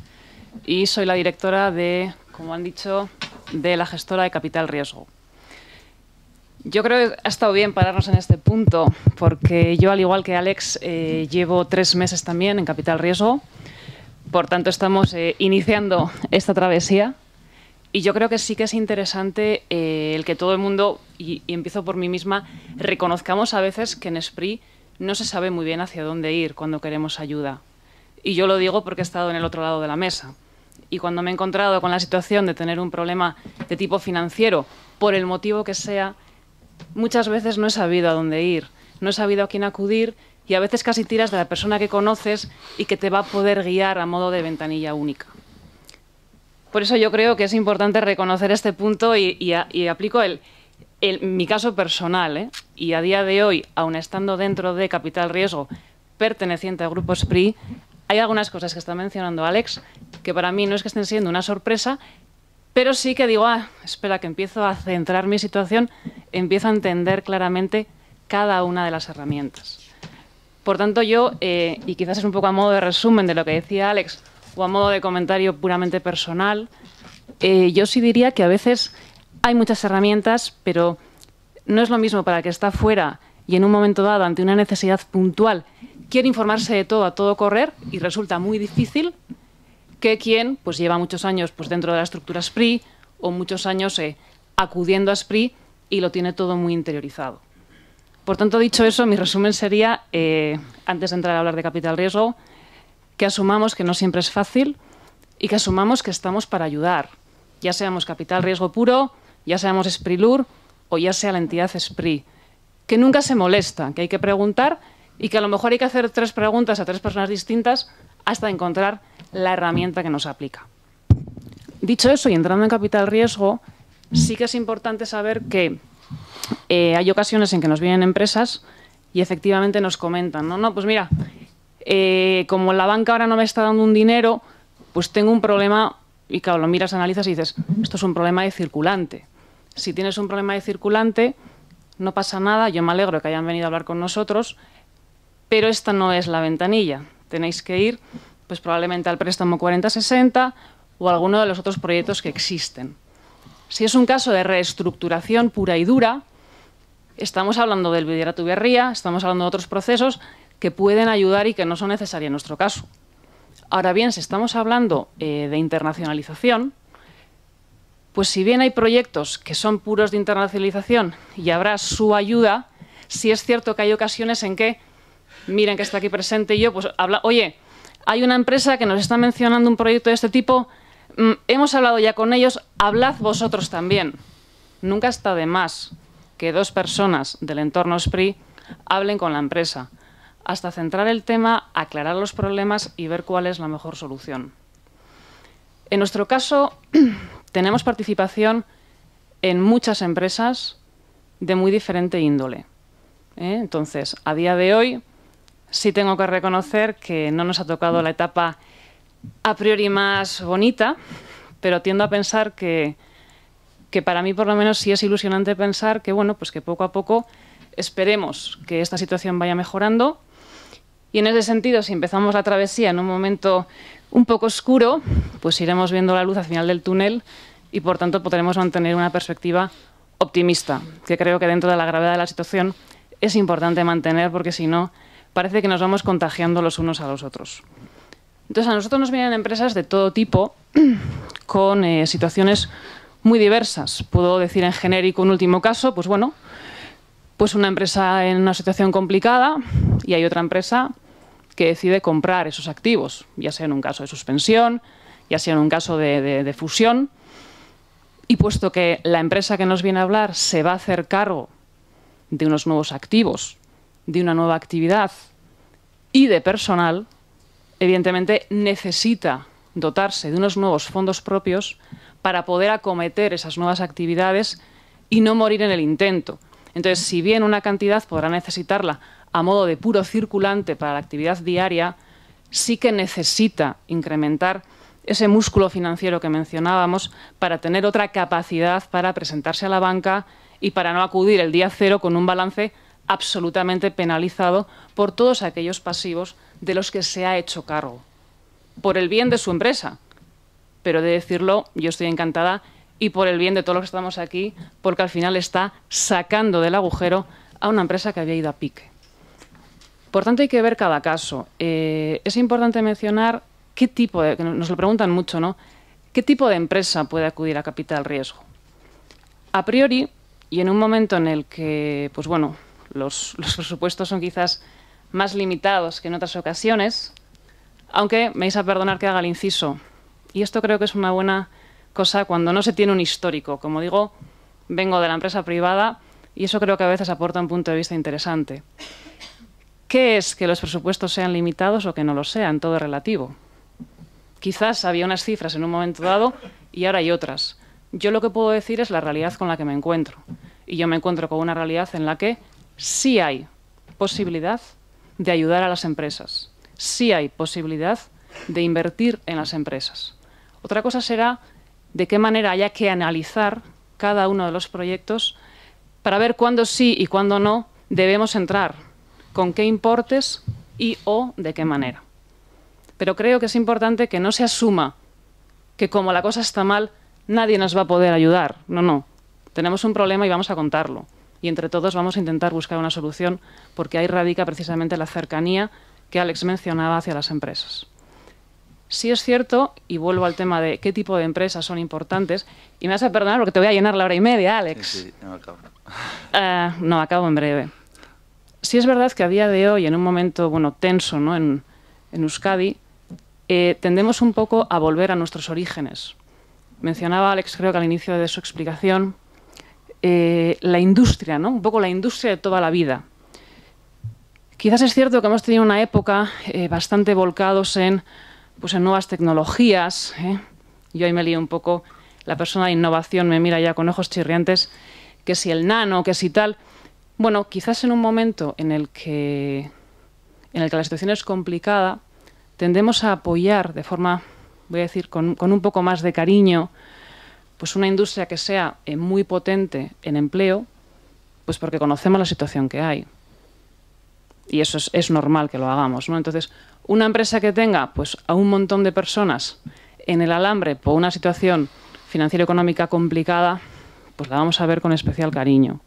C: y soy la directora de, como han dicho, de la gestora de Capital Riesgo. Yo creo que ha estado bien pararnos en este punto, porque yo, al igual que Alex, eh, llevo tres meses también en Capital Riesgo. Por tanto, estamos eh, iniciando esta travesía. Y yo creo que sí que es interesante eh, el que todo el mundo, y, empiezo por mí misma, reconozcamos a veces que en Esprit no se sabe muy bien hacia dónde ir cuando queremos ayuda. Y yo lo digo porque he estado en el otro lado de la mesa. Y cuando me he encontrado con la situación de tener un problema de tipo financiero, por el motivo que sea, muchas veces no he sabido a dónde ir, no he sabido a quién acudir y a veces casi tiras de la persona que conoces y que te va a poder guiar a modo de ventanilla única. Por eso yo creo que es importante reconocer este punto y, aplico el, mi caso personal. ¿eh? Y a día de hoy, aun estando dentro de Capital Riesgo, perteneciente al Grupo SPRI, hay algunas cosas que está mencionando Alex que para mí no es que estén siendo una sorpresa, pero sí que digo, ah, espera, que empiezo a centrar mi situación, empiezo a entender claramente cada una de las herramientas. Por tanto, yo, eh, y quizás es un poco a modo de resumen de lo que decía Alex, o a modo de comentario puramente personal, eh, yo sí diría que a veces hay muchas herramientas, pero no es lo mismo para que está fuera y en un momento dado, ante una necesidad puntual, quiere informarse de todo a todo correr y resulta muy difícil que quien pues lleva muchos años pues dentro de la estructura SPRI o muchos años eh, acudiendo a SPRI y lo tiene todo muy interiorizado. Por tanto, dicho eso, mi resumen sería, eh, antes de entrar a hablar de capital riesgo, que asumamos que no siempre es fácil y que asumamos que estamos para ayudar, ya seamos capital riesgo puro, ya seamos SPRILUR o ya sea la entidad SPRI, que nunca se molesta, que hay que preguntar y que a lo mejor hay que hacer tres preguntas a tres personas distintas hasta encontrar la herramienta que nos aplica. Dicho eso, y entrando en capital riesgo, sí que es importante saber que eh, hay ocasiones en que nos vienen empresas y efectivamente nos comentan, no, no, pues mira, eh, como la banca ahora no me está dando un dinero, pues tengo un problema, y claro, lo miras, analizas y dices, esto es un problema de circulante. Si tienes un problema de circulante, no pasa nada, yo me alegro que hayan venido a hablar con nosotros, pero esta no es la ventanilla tenéis que ir pues probablemente al préstamo 4060 o alguno de los otros proyectos que existen. Si es un caso de reestructuración pura y dura, estamos hablando del vidriato berría, estamos hablando de otros procesos que pueden ayudar y que no son necesarios en nuestro caso. Ahora bien, si estamos hablando eh, de internacionalización, pues si bien hay proyectos que son puros de internacionalización y habrá su ayuda, sí es cierto que hay ocasiones en que miren que está aquí presente yo, pues habla, oye, hay una empresa que nos está mencionando un proyecto de este tipo, mm, hemos hablado ya con ellos, hablad vosotros también. Nunca está de más que dos personas del entorno SPRI hablen con la empresa, hasta centrar el tema, aclarar los problemas y ver cuál es la mejor solución. En nuestro caso, tenemos participación en muchas empresas de muy diferente índole. ¿eh? Entonces, a día de hoy, sí tengo que reconocer que no nos ha tocado la etapa a priori más bonita, pero tiendo a pensar que, que para mí por lo menos sí es ilusionante pensar que bueno, pues que poco a poco esperemos que esta situación vaya mejorando. Y en ese sentido, si empezamos la travesía en un momento un poco oscuro, pues iremos viendo la luz al final del túnel y por tanto podremos mantener una perspectiva optimista, que creo que dentro de la gravedad de la situación es importante mantener porque si no parece que nos vamos contagiando los unos a los otros. Entonces a nosotros nos vienen empresas de todo tipo con eh, situaciones muy diversas. Puedo decir en genérico un último caso, pues bueno, pues una empresa en una situación complicada y hay otra empresa que decide comprar esos activos, ya sea en un caso de suspensión, ya sea en un caso de fusión. Y puesto que la empresa que nos viene a hablar se va a hacer cargo de unos nuevos activos de una nueva actividad y de personal, evidentemente necesita dotarse de unos nuevos fondos propios para poder acometer esas nuevas actividades y no morir en el intento. Entonces, si bien una cantidad podrá necesitarla a modo de puro circulante para la actividad diaria, sí que necesita incrementar ese músculo financiero que mencionábamos para tener otra capacidad para presentarse a la banca y para no acudir el día cero con un balance absolutamente penalizado por todos aquellos pasivos de los que se ha hecho cargo, por el bien de su empresa. Pero de decirlo, yo estoy encantada y por el bien de todos los que estamos aquí, porque al final está sacando del agujero a una empresa que había ido a pique. Por tanto, hay que ver cada caso. Eh, es importante mencionar qué tipo de, nos lo preguntan mucho, ¿no? ¿Qué tipo de empresa puede acudir a capital riesgo? A priori, y en un momento en el que, pues bueno, los, presupuestos son quizás más limitados que en otras ocasiones, aunque me vais a perdonar que haga el inciso. Y esto creo que es una buena cosa cuando no se tiene un histórico. Como digo, vengo de la empresa privada y eso creo que a veces aporta un punto de vista interesante. ¿Qué es que los presupuestos sean limitados o que no lo sean? Todo relativo. Quizás había unas cifras en un momento dado y ahora hay otras. Yo lo que puedo decir es la realidad con la que me encuentro. Y yo me encuentro con una realidad en la que sí hay posibilidad de ayudar a las empresas, sí hay posibilidad de invertir en las empresas. Otra cosa será de qué manera haya que analizar cada uno de los proyectos para ver cuándo sí y cuándo no debemos entrar, con qué importes y o de qué manera. Pero creo que es importante que no se asuma que como la cosa está mal, nadie nos va a poder ayudar. No, no. Tenemos un problema y vamos a contarlo y entre todos vamos a intentar buscar una solución porque ahí radica precisamente la cercanía que Alex mencionaba hacia las empresas. Si es cierto, y vuelvo al tema de qué tipo de empresas son importantes, y me vas a perdonar porque te voy a llenar la hora y media, Alex. Sí, no acabo. Eh, no, acabo en breve. Si es verdad que a día de hoy, en un momento bueno, tenso ¿no? en, Euskadi, eh, tendemos un poco a volver a nuestros orígenes. Mencionaba Alex, creo que al inicio de su explicación, eh, la industria, ¿no? un poco la industria de toda la vida. Quizás es cierto que hemos tenido una época eh, bastante volcados en, pues, en nuevas tecnologías. ¿eh? Yo ahí me lío un poco, la persona de innovación me mira ya con ojos chirriantes, que si el nano, que si tal. Bueno, quizás en un momento en el que, en el que la situación es complicada, tendemos a apoyar de forma, voy a decir, con un poco más de cariño, pues una industria que sea eh, muy potente en empleo, pues porque conocemos la situación que hay. Y eso es, normal que lo hagamos, ¿no? Entonces, una empresa que tenga pues a un montón de personas en el alambre por una situación financiera económica complicada, pues la vamos a ver con especial cariño.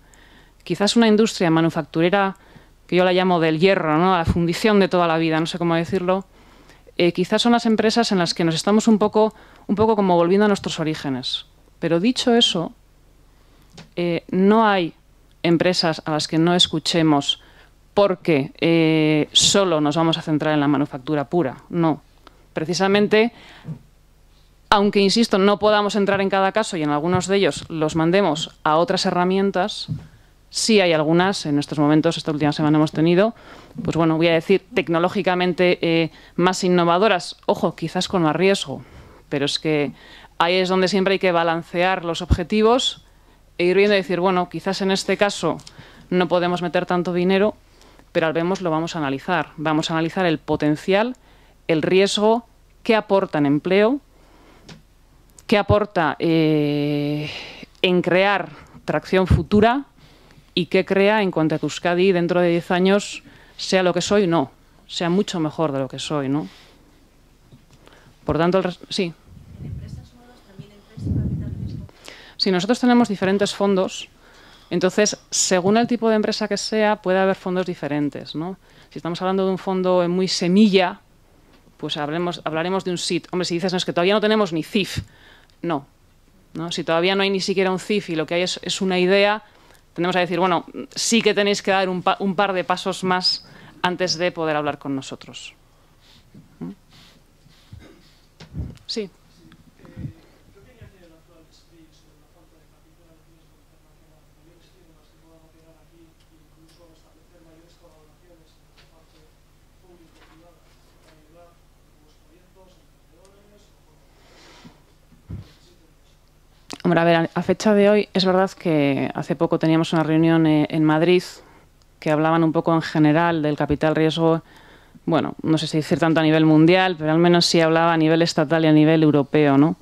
C: Quizás una industria manufacturera que yo la llamo del hierro, ¿no? la fundición de toda la vida, no sé cómo decirlo, eh, quizás son las empresas en las que nos estamos un poco, un poco como volviendo a nuestros orígenes. Pero dicho eso, eh, no hay empresas a las que no escuchemos porque eh, solo nos vamos a centrar en la manufactura pura. No. Precisamente, aunque, insisto, no podamos entrar en cada caso y en algunos de ellos los mandemos a otras herramientas, sí hay algunas, en estos momentos, esta última semana hemos tenido, pues bueno, voy a decir, tecnológicamente eh, más innovadoras, ojo, quizás con más riesgo, pero es que ahí es donde siempre hay que balancear los objetivos e ir viendo y decir, bueno, quizás en este caso no podemos meter tanto dinero, pero al menos lo vamos a analizar. Vamos a analizar el potencial, el riesgo, qué aporta en empleo, qué aporta eh, en crear tracción futura y qué crea en cuanto a que Euskadi dentro de 10 años sea lo que soy, no, sea mucho mejor de lo que soy, ¿no? Por tanto, sí. Si nosotros tenemos diferentes fondos, entonces, según el tipo de empresa que sea, puede haber fondos diferentes. ¿no? Si estamos hablando de un fondo muy semilla, pues hablemos, hablaremos de un SIT. Hombre, si dices, no, es que todavía no tenemos ni CIF. No. Si todavía no hay ni siquiera un CIF y lo que hay es, una idea, tenemos a decir, bueno, sí que tenéis que dar un, un, par de pasos más antes de poder hablar con nosotros. ¿Mm? Sí. Hombre, a ver, a fecha de hoy es verdad que hace poco teníamos una reunión eh, en Madrid que hablaban un poco en general del capital riesgo, bueno, no sé si decir tanto a nivel mundial, pero al menos sí hablaba a nivel estatal y a nivel europeo, ¿no?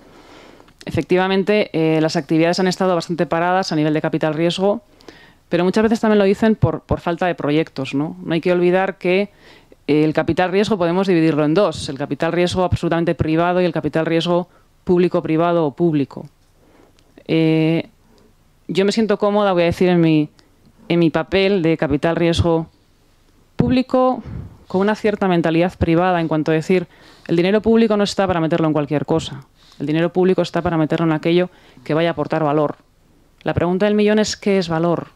C: Efectivamente, eh, las actividades han estado bastante paradas a nivel de capital riesgo, pero muchas veces también lo dicen por, por falta de proyectos, ¿no? No hay que olvidar que eh, el capital riesgo podemos dividirlo en dos, el capital riesgo absolutamente privado y el capital riesgo público-privado o público. Eh, yo me siento cómoda, voy a decir, en mi, en mi papel de capital riesgo público con una cierta mentalidad privada en cuanto a decir, el dinero público no está para meterlo en cualquier cosa, el dinero público está para meterlo en aquello que vaya a aportar valor. La pregunta del millón es qué es valor.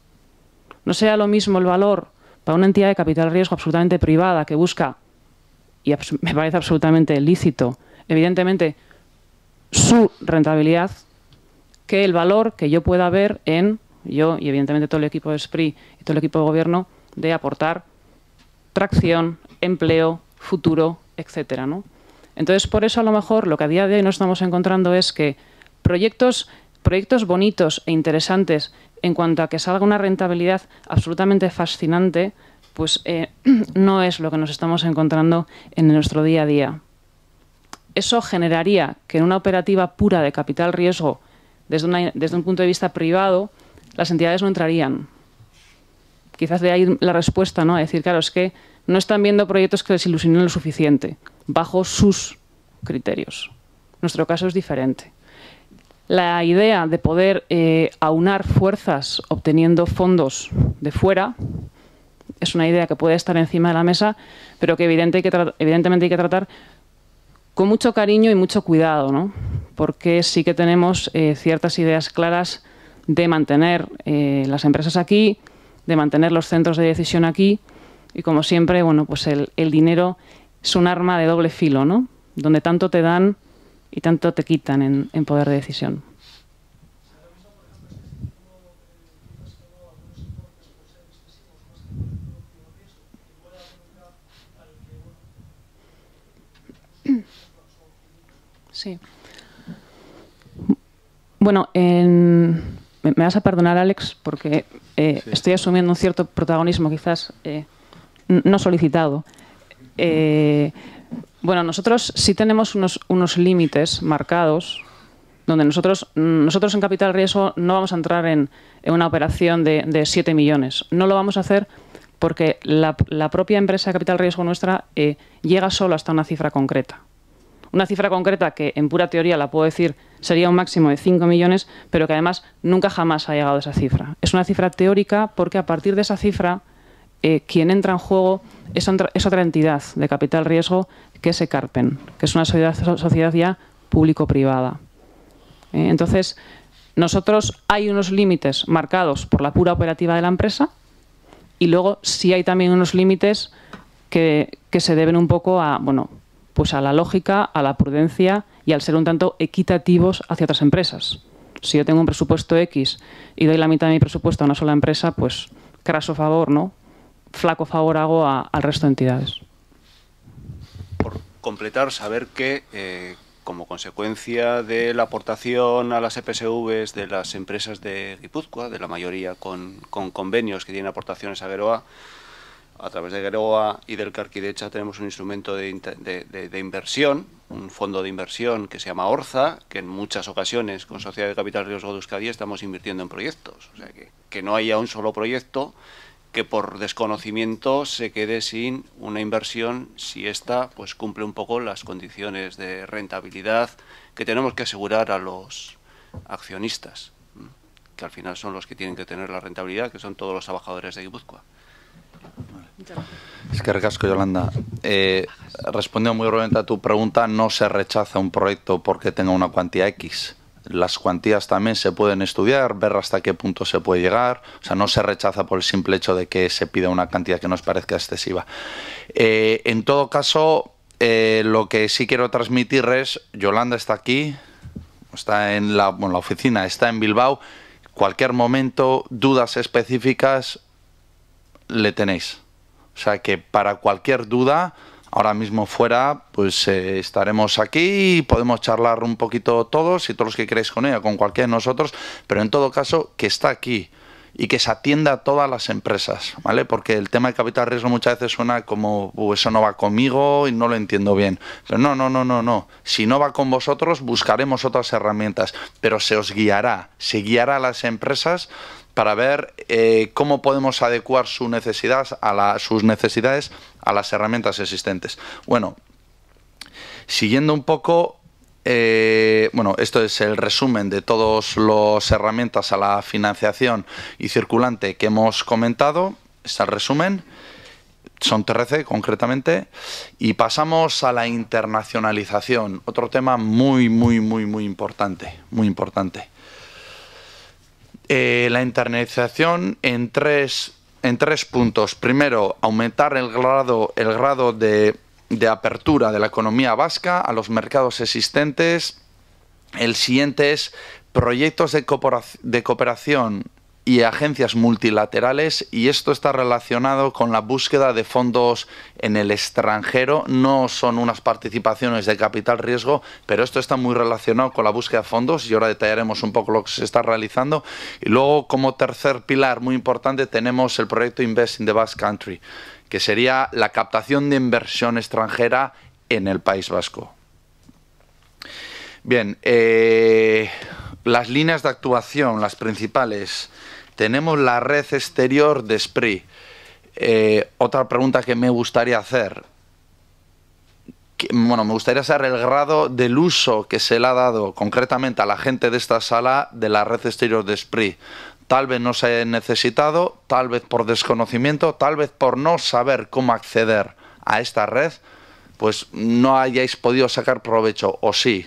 C: No sea lo mismo el valor para una entidad de capital riesgo absolutamente privada que busca, y me parece absolutamente lícito, evidentemente, su rentabilidad que el valor que yo pueda ver en yo y evidentemente todo el equipo de SPRI y todo el equipo de gobierno de aportar tracción, empleo, futuro, etcétera, ¿no? Entonces, por eso a lo mejor lo que a día de hoy nos estamos encontrando es que proyectos, proyectos bonitos e interesantes en cuanto a que salga una rentabilidad absolutamente fascinante, pues eh, no es lo que nos estamos encontrando en nuestro día a día. Eso generaría que en una operativa pura de capital riesgo desde, un punto de vista privado, las entidades no entrarían. Quizás de ahí la respuesta, ¿no? Es decir, claro, es que no están viendo proyectos que les ilusionen lo suficiente, bajo sus criterios. Nuestro caso es diferente. La idea de poder eh, aunar fuerzas obteniendo fondos de fuera es una idea que puede estar encima de la mesa, pero que, que evidentemente hay que tratar con mucho cariño y mucho cuidado, ¿no? porque sí que tenemos eh, ciertas ideas claras de mantener eh, las empresas aquí, de mantener los centros de decisión aquí y como siempre, bueno, pues el, dinero es un arma de doble filo, ¿no? Donde tanto te dan y tanto te quitan en, en poder de decisión. Sí. Bueno, me vas a perdonar, Alex, porque eh, estoy asumiendo un cierto protagonismo quizás eh, no solicitado. Eh, bueno, nosotros sí tenemos unos, unos límites marcados donde nosotros, nosotros en Capital Riesgo no vamos a entrar en, una operación de, de, 7 millones. No lo vamos a hacer porque la, la propia empresa de Capital Riesgo nuestra llega solo hasta una cifra concreta una cifra concreta que en pura teoría la puedo decir sería un máximo de 5 millones, pero que además nunca jamás ha llegado a esa cifra. Es una cifra teórica porque a partir de esa cifra eh, quien entra en juego es, otra, entidad de capital riesgo que es Ecarpen, que es una sociedad, ya público-privada. Eh, entonces, nosotros hay unos límites marcados por la pura operativa de la empresa y luego sí hay también unos límites que, se deben un poco a, bueno, pues a la lógica, a la prudencia y al ser un tanto equitativos hacia otras empresas. Si yo tengo un presupuesto X y doy la mitad de mi presupuesto a una sola empresa, pues craso favor, ¿no? Flaco favor hago al resto de entidades.
A: Por completar, saber que eh, como consecuencia de la aportación a las EPSVs de las empresas de Guipúzcoa, de la mayoría con, convenios que tienen aportaciones a Geroa, a través de Geroa y del Carquidecha tenemos un instrumento de, inversión, un fondo de inversión que se llama Orza, que en muchas ocasiones con Sociedad de Capital Riesgo de estamos invirtiendo en proyectos. O sea, que, no haya un solo proyecto que por desconocimiento se quede sin una inversión si ésta pues, cumple un poco las condiciones de rentabilidad que tenemos que asegurar a los accionistas, que al final son los que tienen que tener la rentabilidad, que son todos los trabajadores de Guipúzcoa.
B: Es que recasco, Yolanda. Eh, respondiendo muy brevemente a tu pregunta, no se rechaza un proyecto porque tenga una cuantía X. Las cuantías también se pueden estudiar, ver hasta qué punto se puede llegar. O sea, no se rechaza por el simple hecho de que se pida una cantidad que nos parezca excesiva. Eh, en todo caso, eh, lo que sí quiero transmitir es, Yolanda está aquí, está en la oficina, está en Bilbao. Cualquier momento, dudas específicas, le tenéis. O sea que para cualquier duda, ahora mismo fuera, pues eh, estaremos aquí y podemos charlar un poquito todos y todos los que queréis con ella, con cualquiera de nosotros, pero en todo caso, que está aquí y que se atienda a todas las empresas, ¿vale? Porque el tema de capital riesgo muchas veces suena como eso no va conmigo y no lo entiendo bien. Pero no, no, no, no, no. Si no va con vosotros, buscaremos otras herramientas, pero se os guiará, se guiará a las empresas para ver eh, cómo podemos adecuar necesidades a sus necesidades a las herramientas existentes. Bueno, siguiendo un poco, eh, bueno, esto es el resumen de todas las herramientas a la financiación y circulante que hemos comentado. es el resumen. Son 13 concretamente. Y pasamos a la internacionalización, otro tema muy, muy, muy, muy importante. Muy importante. Eh, la internalización en tres, en tres puntos. Primero, aumentar el grado, el grado de, de apertura de la economía vasca a los mercados existentes. El siguiente es proyectos de cooperación y agencias multilaterales y esto está relacionado con la búsqueda de fondos en el extranjero. No son unas participaciones de capital riesgo, pero esto está muy relacionado con la búsqueda de fondos y ahora detallaremos un poco lo que se está realizando. Y luego como tercer pilar muy importante tenemos el proyecto Invest in the Basque Country, que sería la captación de inversión extranjera en el País Vasco. Bien, eh, las líneas de actuación, las principales. Tenemos la red exterior de Spree. Eh, otra pregunta que me gustaría hacer. bueno, me gustaría saber el grado del uso que se le ha dado concretamente a la gente de esta sala de la red exterior de Spree. Tal vez no se haya necesitado, tal vez por desconocimiento, tal vez por no saber cómo acceder a esta red, pues no hayáis podido sacar provecho, o sí,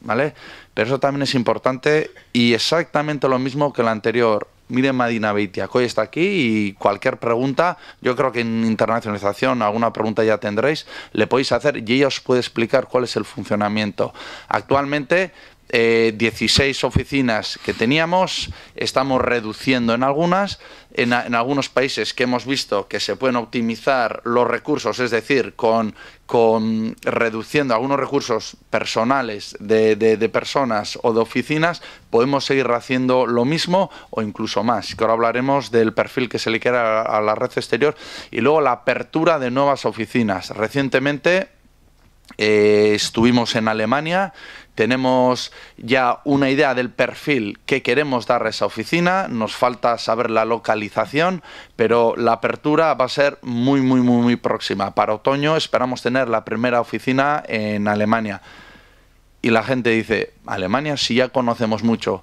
B: ¿vale? Pero eso también es importante y exactamente lo mismo que la anterior Miren Madina hoy está aquí y cualquier pregunta, yo creo que en internacionalización alguna pregunta ya tendréis, le podéis hacer y ella os puede explicar cuál es el funcionamiento. Actualmente eh, 16 oficinas que teníamos, estamos reduciendo en algunas, en, en, algunos países que hemos visto que se pueden optimizar los recursos, es decir, con, con reduciendo algunos recursos personales de, de, personas o de oficinas, podemos seguir haciendo lo mismo o incluso más. Que ahora hablaremos del perfil que se le queda a la red exterior y luego la apertura de nuevas oficinas. Recientemente eh, estuvimos en Alemania, tenemos ya una idea del perfil que queremos dar a esa oficina, nos falta saber la localización, pero la apertura va a ser muy, muy, muy, muy próxima. Para otoño esperamos tener la primera oficina en Alemania. Y la gente dice, Alemania si ya conocemos mucho,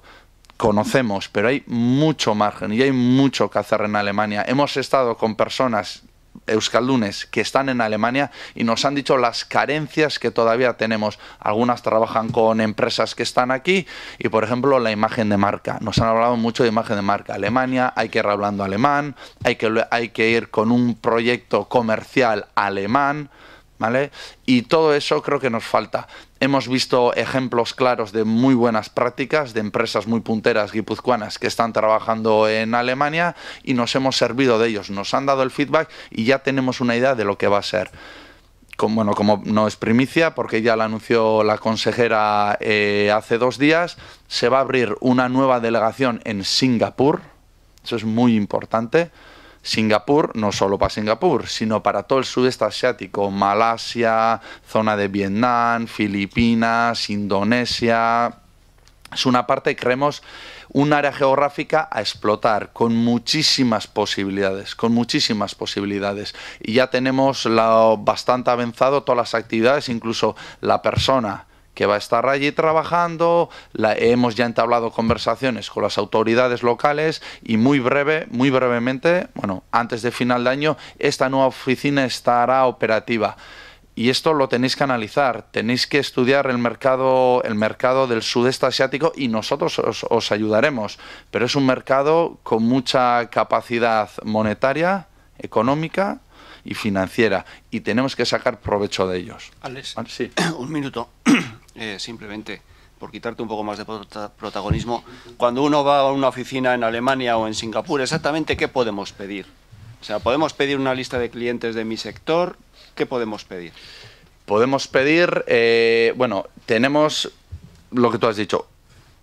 B: conocemos, pero hay mucho margen y hay mucho que hacer en Alemania. Hemos estado con personas euskaldunes que están en Alemania y nos han dicho las carencias que todavía tenemos. Algunas trabajan con empresas que están aquí y, por ejemplo, la imagen de marca. Nos han hablado mucho de imagen de marca. Alemania, hay que ir hablando alemán, hay que, hay que ir con un proyecto comercial alemán. Y todo eso creo que nos falta. Hemos visto ejemplos claros de muy buenas prácticas de empresas muy punteras guipuzcoanas que están trabajando en Alemania y nos hemos servido de ellos. Nos han dado el feedback y ya tenemos una idea de lo que va a ser. Como, bueno, como no es primicia, porque ya la anunció la consejera eh, hace dos días, se va a abrir una nueva delegación en Singapur. Eso es muy importante. Singapur, no solo para Singapur, sino para todo el sudeste asiático, Malasia, zona de Vietnam, Filipinas, Indonesia. Es una parte creemos un área geográfica a explotar, con muchísimas posibilidades, con muchísimas posibilidades. Y ya tenemos bastante avanzado todas las actividades, incluso la persona que va a estar allí trabajando, hemos ya entablado conversaciones con las autoridades locales y muy breve, muy brevemente, bueno, antes de final de año, esta nueva oficina estará operativa. Y esto lo tenéis que analizar, tenéis que estudiar el mercado, el mercado del sudeste asiático y nosotros os, ayudaremos. Pero es un mercado con mucha capacidad monetaria, económica y financiera y tenemos que sacar provecho de ellos.
A: sí. un minuto. Eh, simplemente por quitarte un poco más de protagonismo, cuando uno va a una oficina en Alemania o en Singapur, exactamente qué podemos pedir. O sea, podemos pedir una lista de clientes de mi sector, ¿qué podemos
B: pedir? Podemos pedir, eh, bueno, tenemos lo que tú has dicho,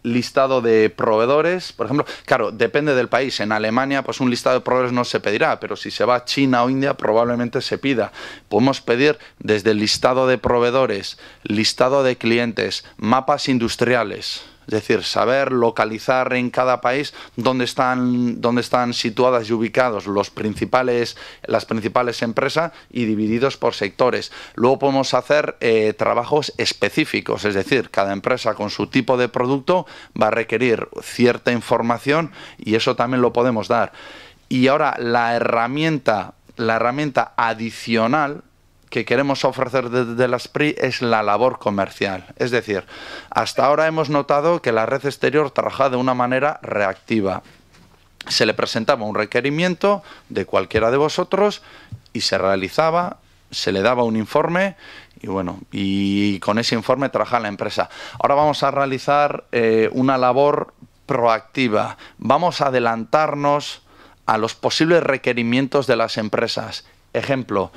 B: listado de proveedores, por ejemplo, claro, depende del país. En Alemania, pues un listado de proveedores no se pedirá, pero si se va a China o India, probablemente se pida. Podemos pedir desde el listado de proveedores, listado de clientes, mapas industriales. Es decir, saber localizar en cada país dónde están, dónde están situadas y ubicados los principales, las principales empresas y divididos por sectores. Luego podemos hacer eh, trabajos específicos, es decir, cada empresa con su tipo de producto va a requerir cierta información y eso también lo podemos dar. Y ahora la herramienta, la herramienta adicional que queremos ofrecer desde la SPRI es la labor comercial. Es decir, hasta ahora hemos notado que la red exterior trabaja de una manera reactiva. Se le presentaba un requerimiento de cualquiera de vosotros y se realizaba, se le daba un informe y bueno, y con ese informe trabaja la empresa. Ahora vamos a realizar eh, una labor proactiva. Vamos a adelantarnos a los posibles requerimientos de las empresas. Ejemplo,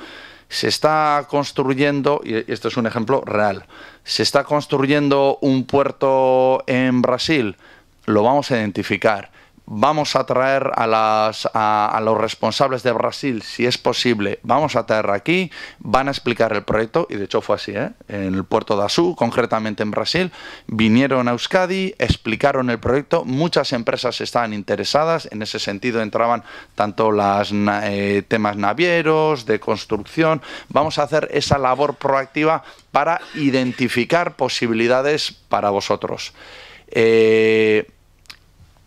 B: se está construyendo, y esto es un ejemplo real, se está construyendo un puerto en Brasil, lo vamos a identificar vamos a traer a, las, a, los responsables de Brasil, si es posible, vamos a traer aquí, van a explicar el proyecto, y de hecho fue así, ¿eh? en el puerto de azú concretamente en Brasil, vinieron a Euskadi, explicaron el proyecto, muchas empresas estaban interesadas, en ese sentido entraban tanto los eh, temas navieros, de construcción, vamos a hacer esa labor proactiva para identificar posibilidades para vosotros. Eh,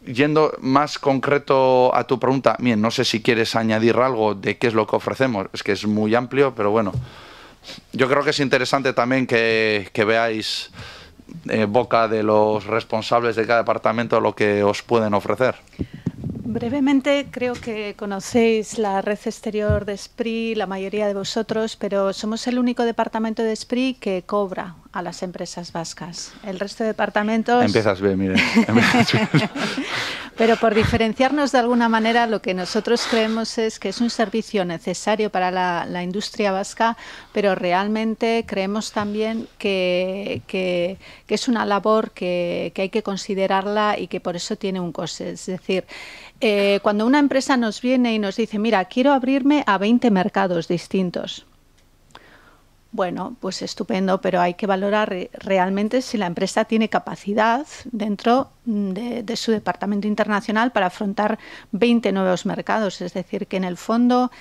B: yendo más concreto a tu pregunta, bien, no sé si quieres añadir algo de qué es lo que ofrecemos, es que es muy amplio, pero bueno, yo creo que es interesante también que, veáis eh, boca de los responsables de cada departamento lo que os pueden ofrecer.
D: Brevemente, creo que conocéis la red exterior de SPRI, la mayoría de vosotros, pero somos el único departamento de SPRI que cobra a las empresas vascas. El resto de departamentos... Empiezas bien, mire. Pero por diferenciarnos de alguna manera, lo que nosotros creemos es que es un servicio necesario para la, industria vasca, pero realmente creemos también que, es una labor que, hay que considerarla y que por eso tiene un coste. Es decir, eh, cuando una empresa nos viene y nos dice, mira, quiero abrirme a 20 mercados distintos, bueno, pues estupendo, pero hay que valorar realmente si la empresa tiene capacidad dentro mm, de, su departamento internacional para afrontar 20 nuevos mercados. Es decir, que en el fondo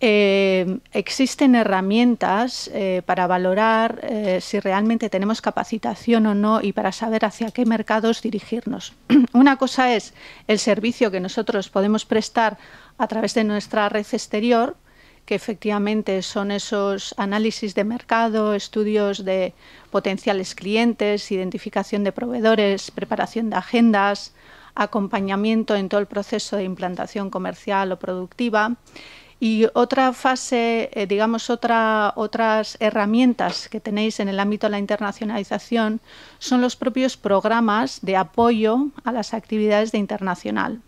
D: eh, existen herramientas eh, para valorar eh, si realmente tenemos capacitación o no y para saber hacia qué mercados dirigirnos. Una cosa es el servicio que nosotros podemos prestar a través de nuestra red exterior que efectivamente son esos análisis de mercado, estudios de potenciales clientes, identificación de proveedores, preparación de agendas, acompañamiento en todo el proceso de implantación comercial o productiva. Y otra fase, eh, digamos, otras herramientas que tenéis en el ámbito de la internacionalización son los propios programas de apoyo a las actividades de internacional.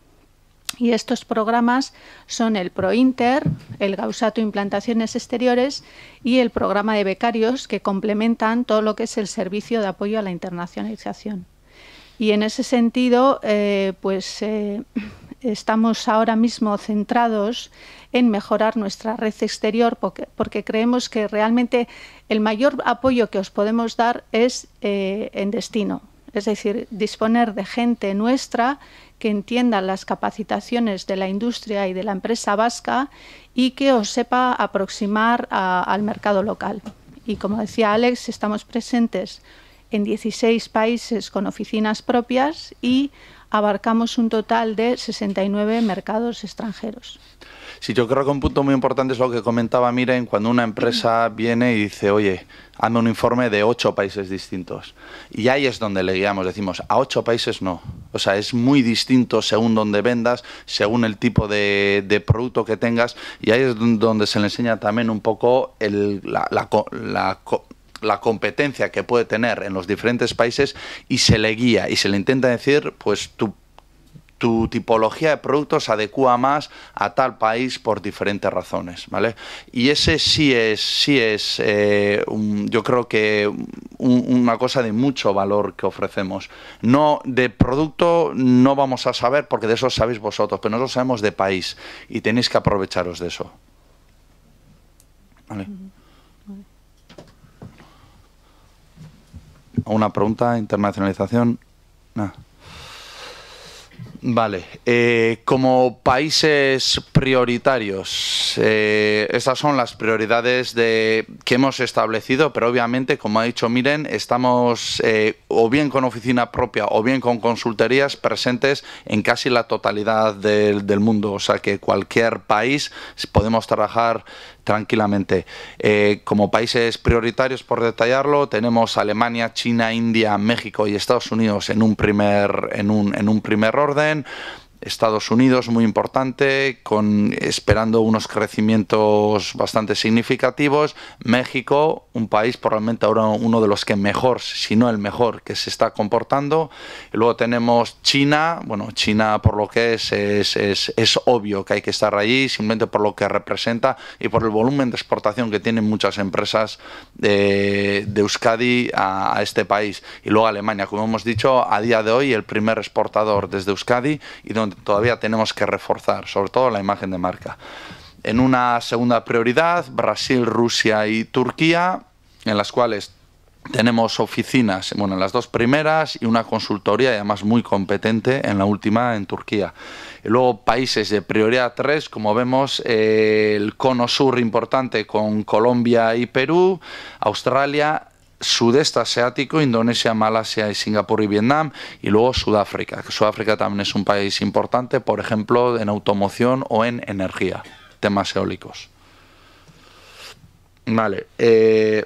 D: Y estos programas son el ProInter, el Gausato Implantaciones Exteriores y el programa de becarios que complementan todo lo que es el servicio de apoyo a la internacionalización. Y en ese sentido, eh, pues eh, estamos ahora mismo centrados en mejorar nuestra red exterior porque, creemos que realmente el mayor apoyo que os podemos dar es eh, en destino, es decir, disponer de gente nuestra que entiendan las capacitaciones de la industria y de la empresa vasca y que os sepa aproximar al mercado local. Y como decía Alex, estamos presentes en 16 países con oficinas propias y abarcamos un total de 69 mercados extranjeros.
B: Sí, yo creo que un punto muy importante es lo que comentaba Miren, cuando una empresa viene y dice, oye, hazme un informe de ocho países distintos. Y ahí es donde le guiamos, decimos, a ocho países no. O sea, es muy distinto según donde vendas, según el tipo de, producto que tengas. Y ahí es donde se le enseña también un poco la, competencia que puede tener en los diferentes países y se le guía y se le intenta decir, pues tu tu tipología de productos adecua más a tal país por diferentes razones, ¿vale? Y ese sí es, sí es, eh, yo creo que una cosa de mucho valor que ofrecemos. No de producto no vamos a saber porque de eso sabéis vosotros, pero nosotros sabemos de país y tenéis que aprovecharos de eso. ¿Vale? Una pregunta, internacionalización. Vale, eh, como países prioritarios, eh, estas son las prioridades de, que hemos establecido, pero obviamente, como ha dicho Miren, estamos eh, o bien con oficina propia o bien con consultorías presentes en casi la totalidad del, mundo, o sea que cualquier país podemos trabajar tranquilamente. como países prioritarios, por detallarlo, tenemos Alemania, China, India, México y Estados Unidos en un primer, en un primer orden. And. Estados Unidos muy importante, con, esperando unos crecimientos bastante significativos. México, un país probablemente ahora uno de los que mejor, si no el mejor, que se está comportando. Y luego tenemos China, bueno, China por lo que es es, es, obvio que hay que estar allí, simplemente por lo que representa y por el volumen de exportación que tienen muchas empresas de, de Euskadi a, a este país. Y luego Alemania, como hemos dicho, a día de hoy el primer exportador desde Euskadi y donde todavía tenemos que reforzar, sobre todo la imagen de marca. En una segunda prioridad, Brasil, Rusia y Turquía, en las cuales tenemos oficinas, bueno, en las dos primeras y una consultoría, además muy competente, en la última en Turquía. Y luego países de prioridad 3, como vemos, eh, el cono sur importante con Colombia y Perú, Australia, sudeste asiático, Indonesia, Malasia y Singapur y Vietnam, y luego Sudáfrica, Sudáfrica también es un país importante, por ejemplo, en automoción o en energía, temas eólicos. Vale, eh,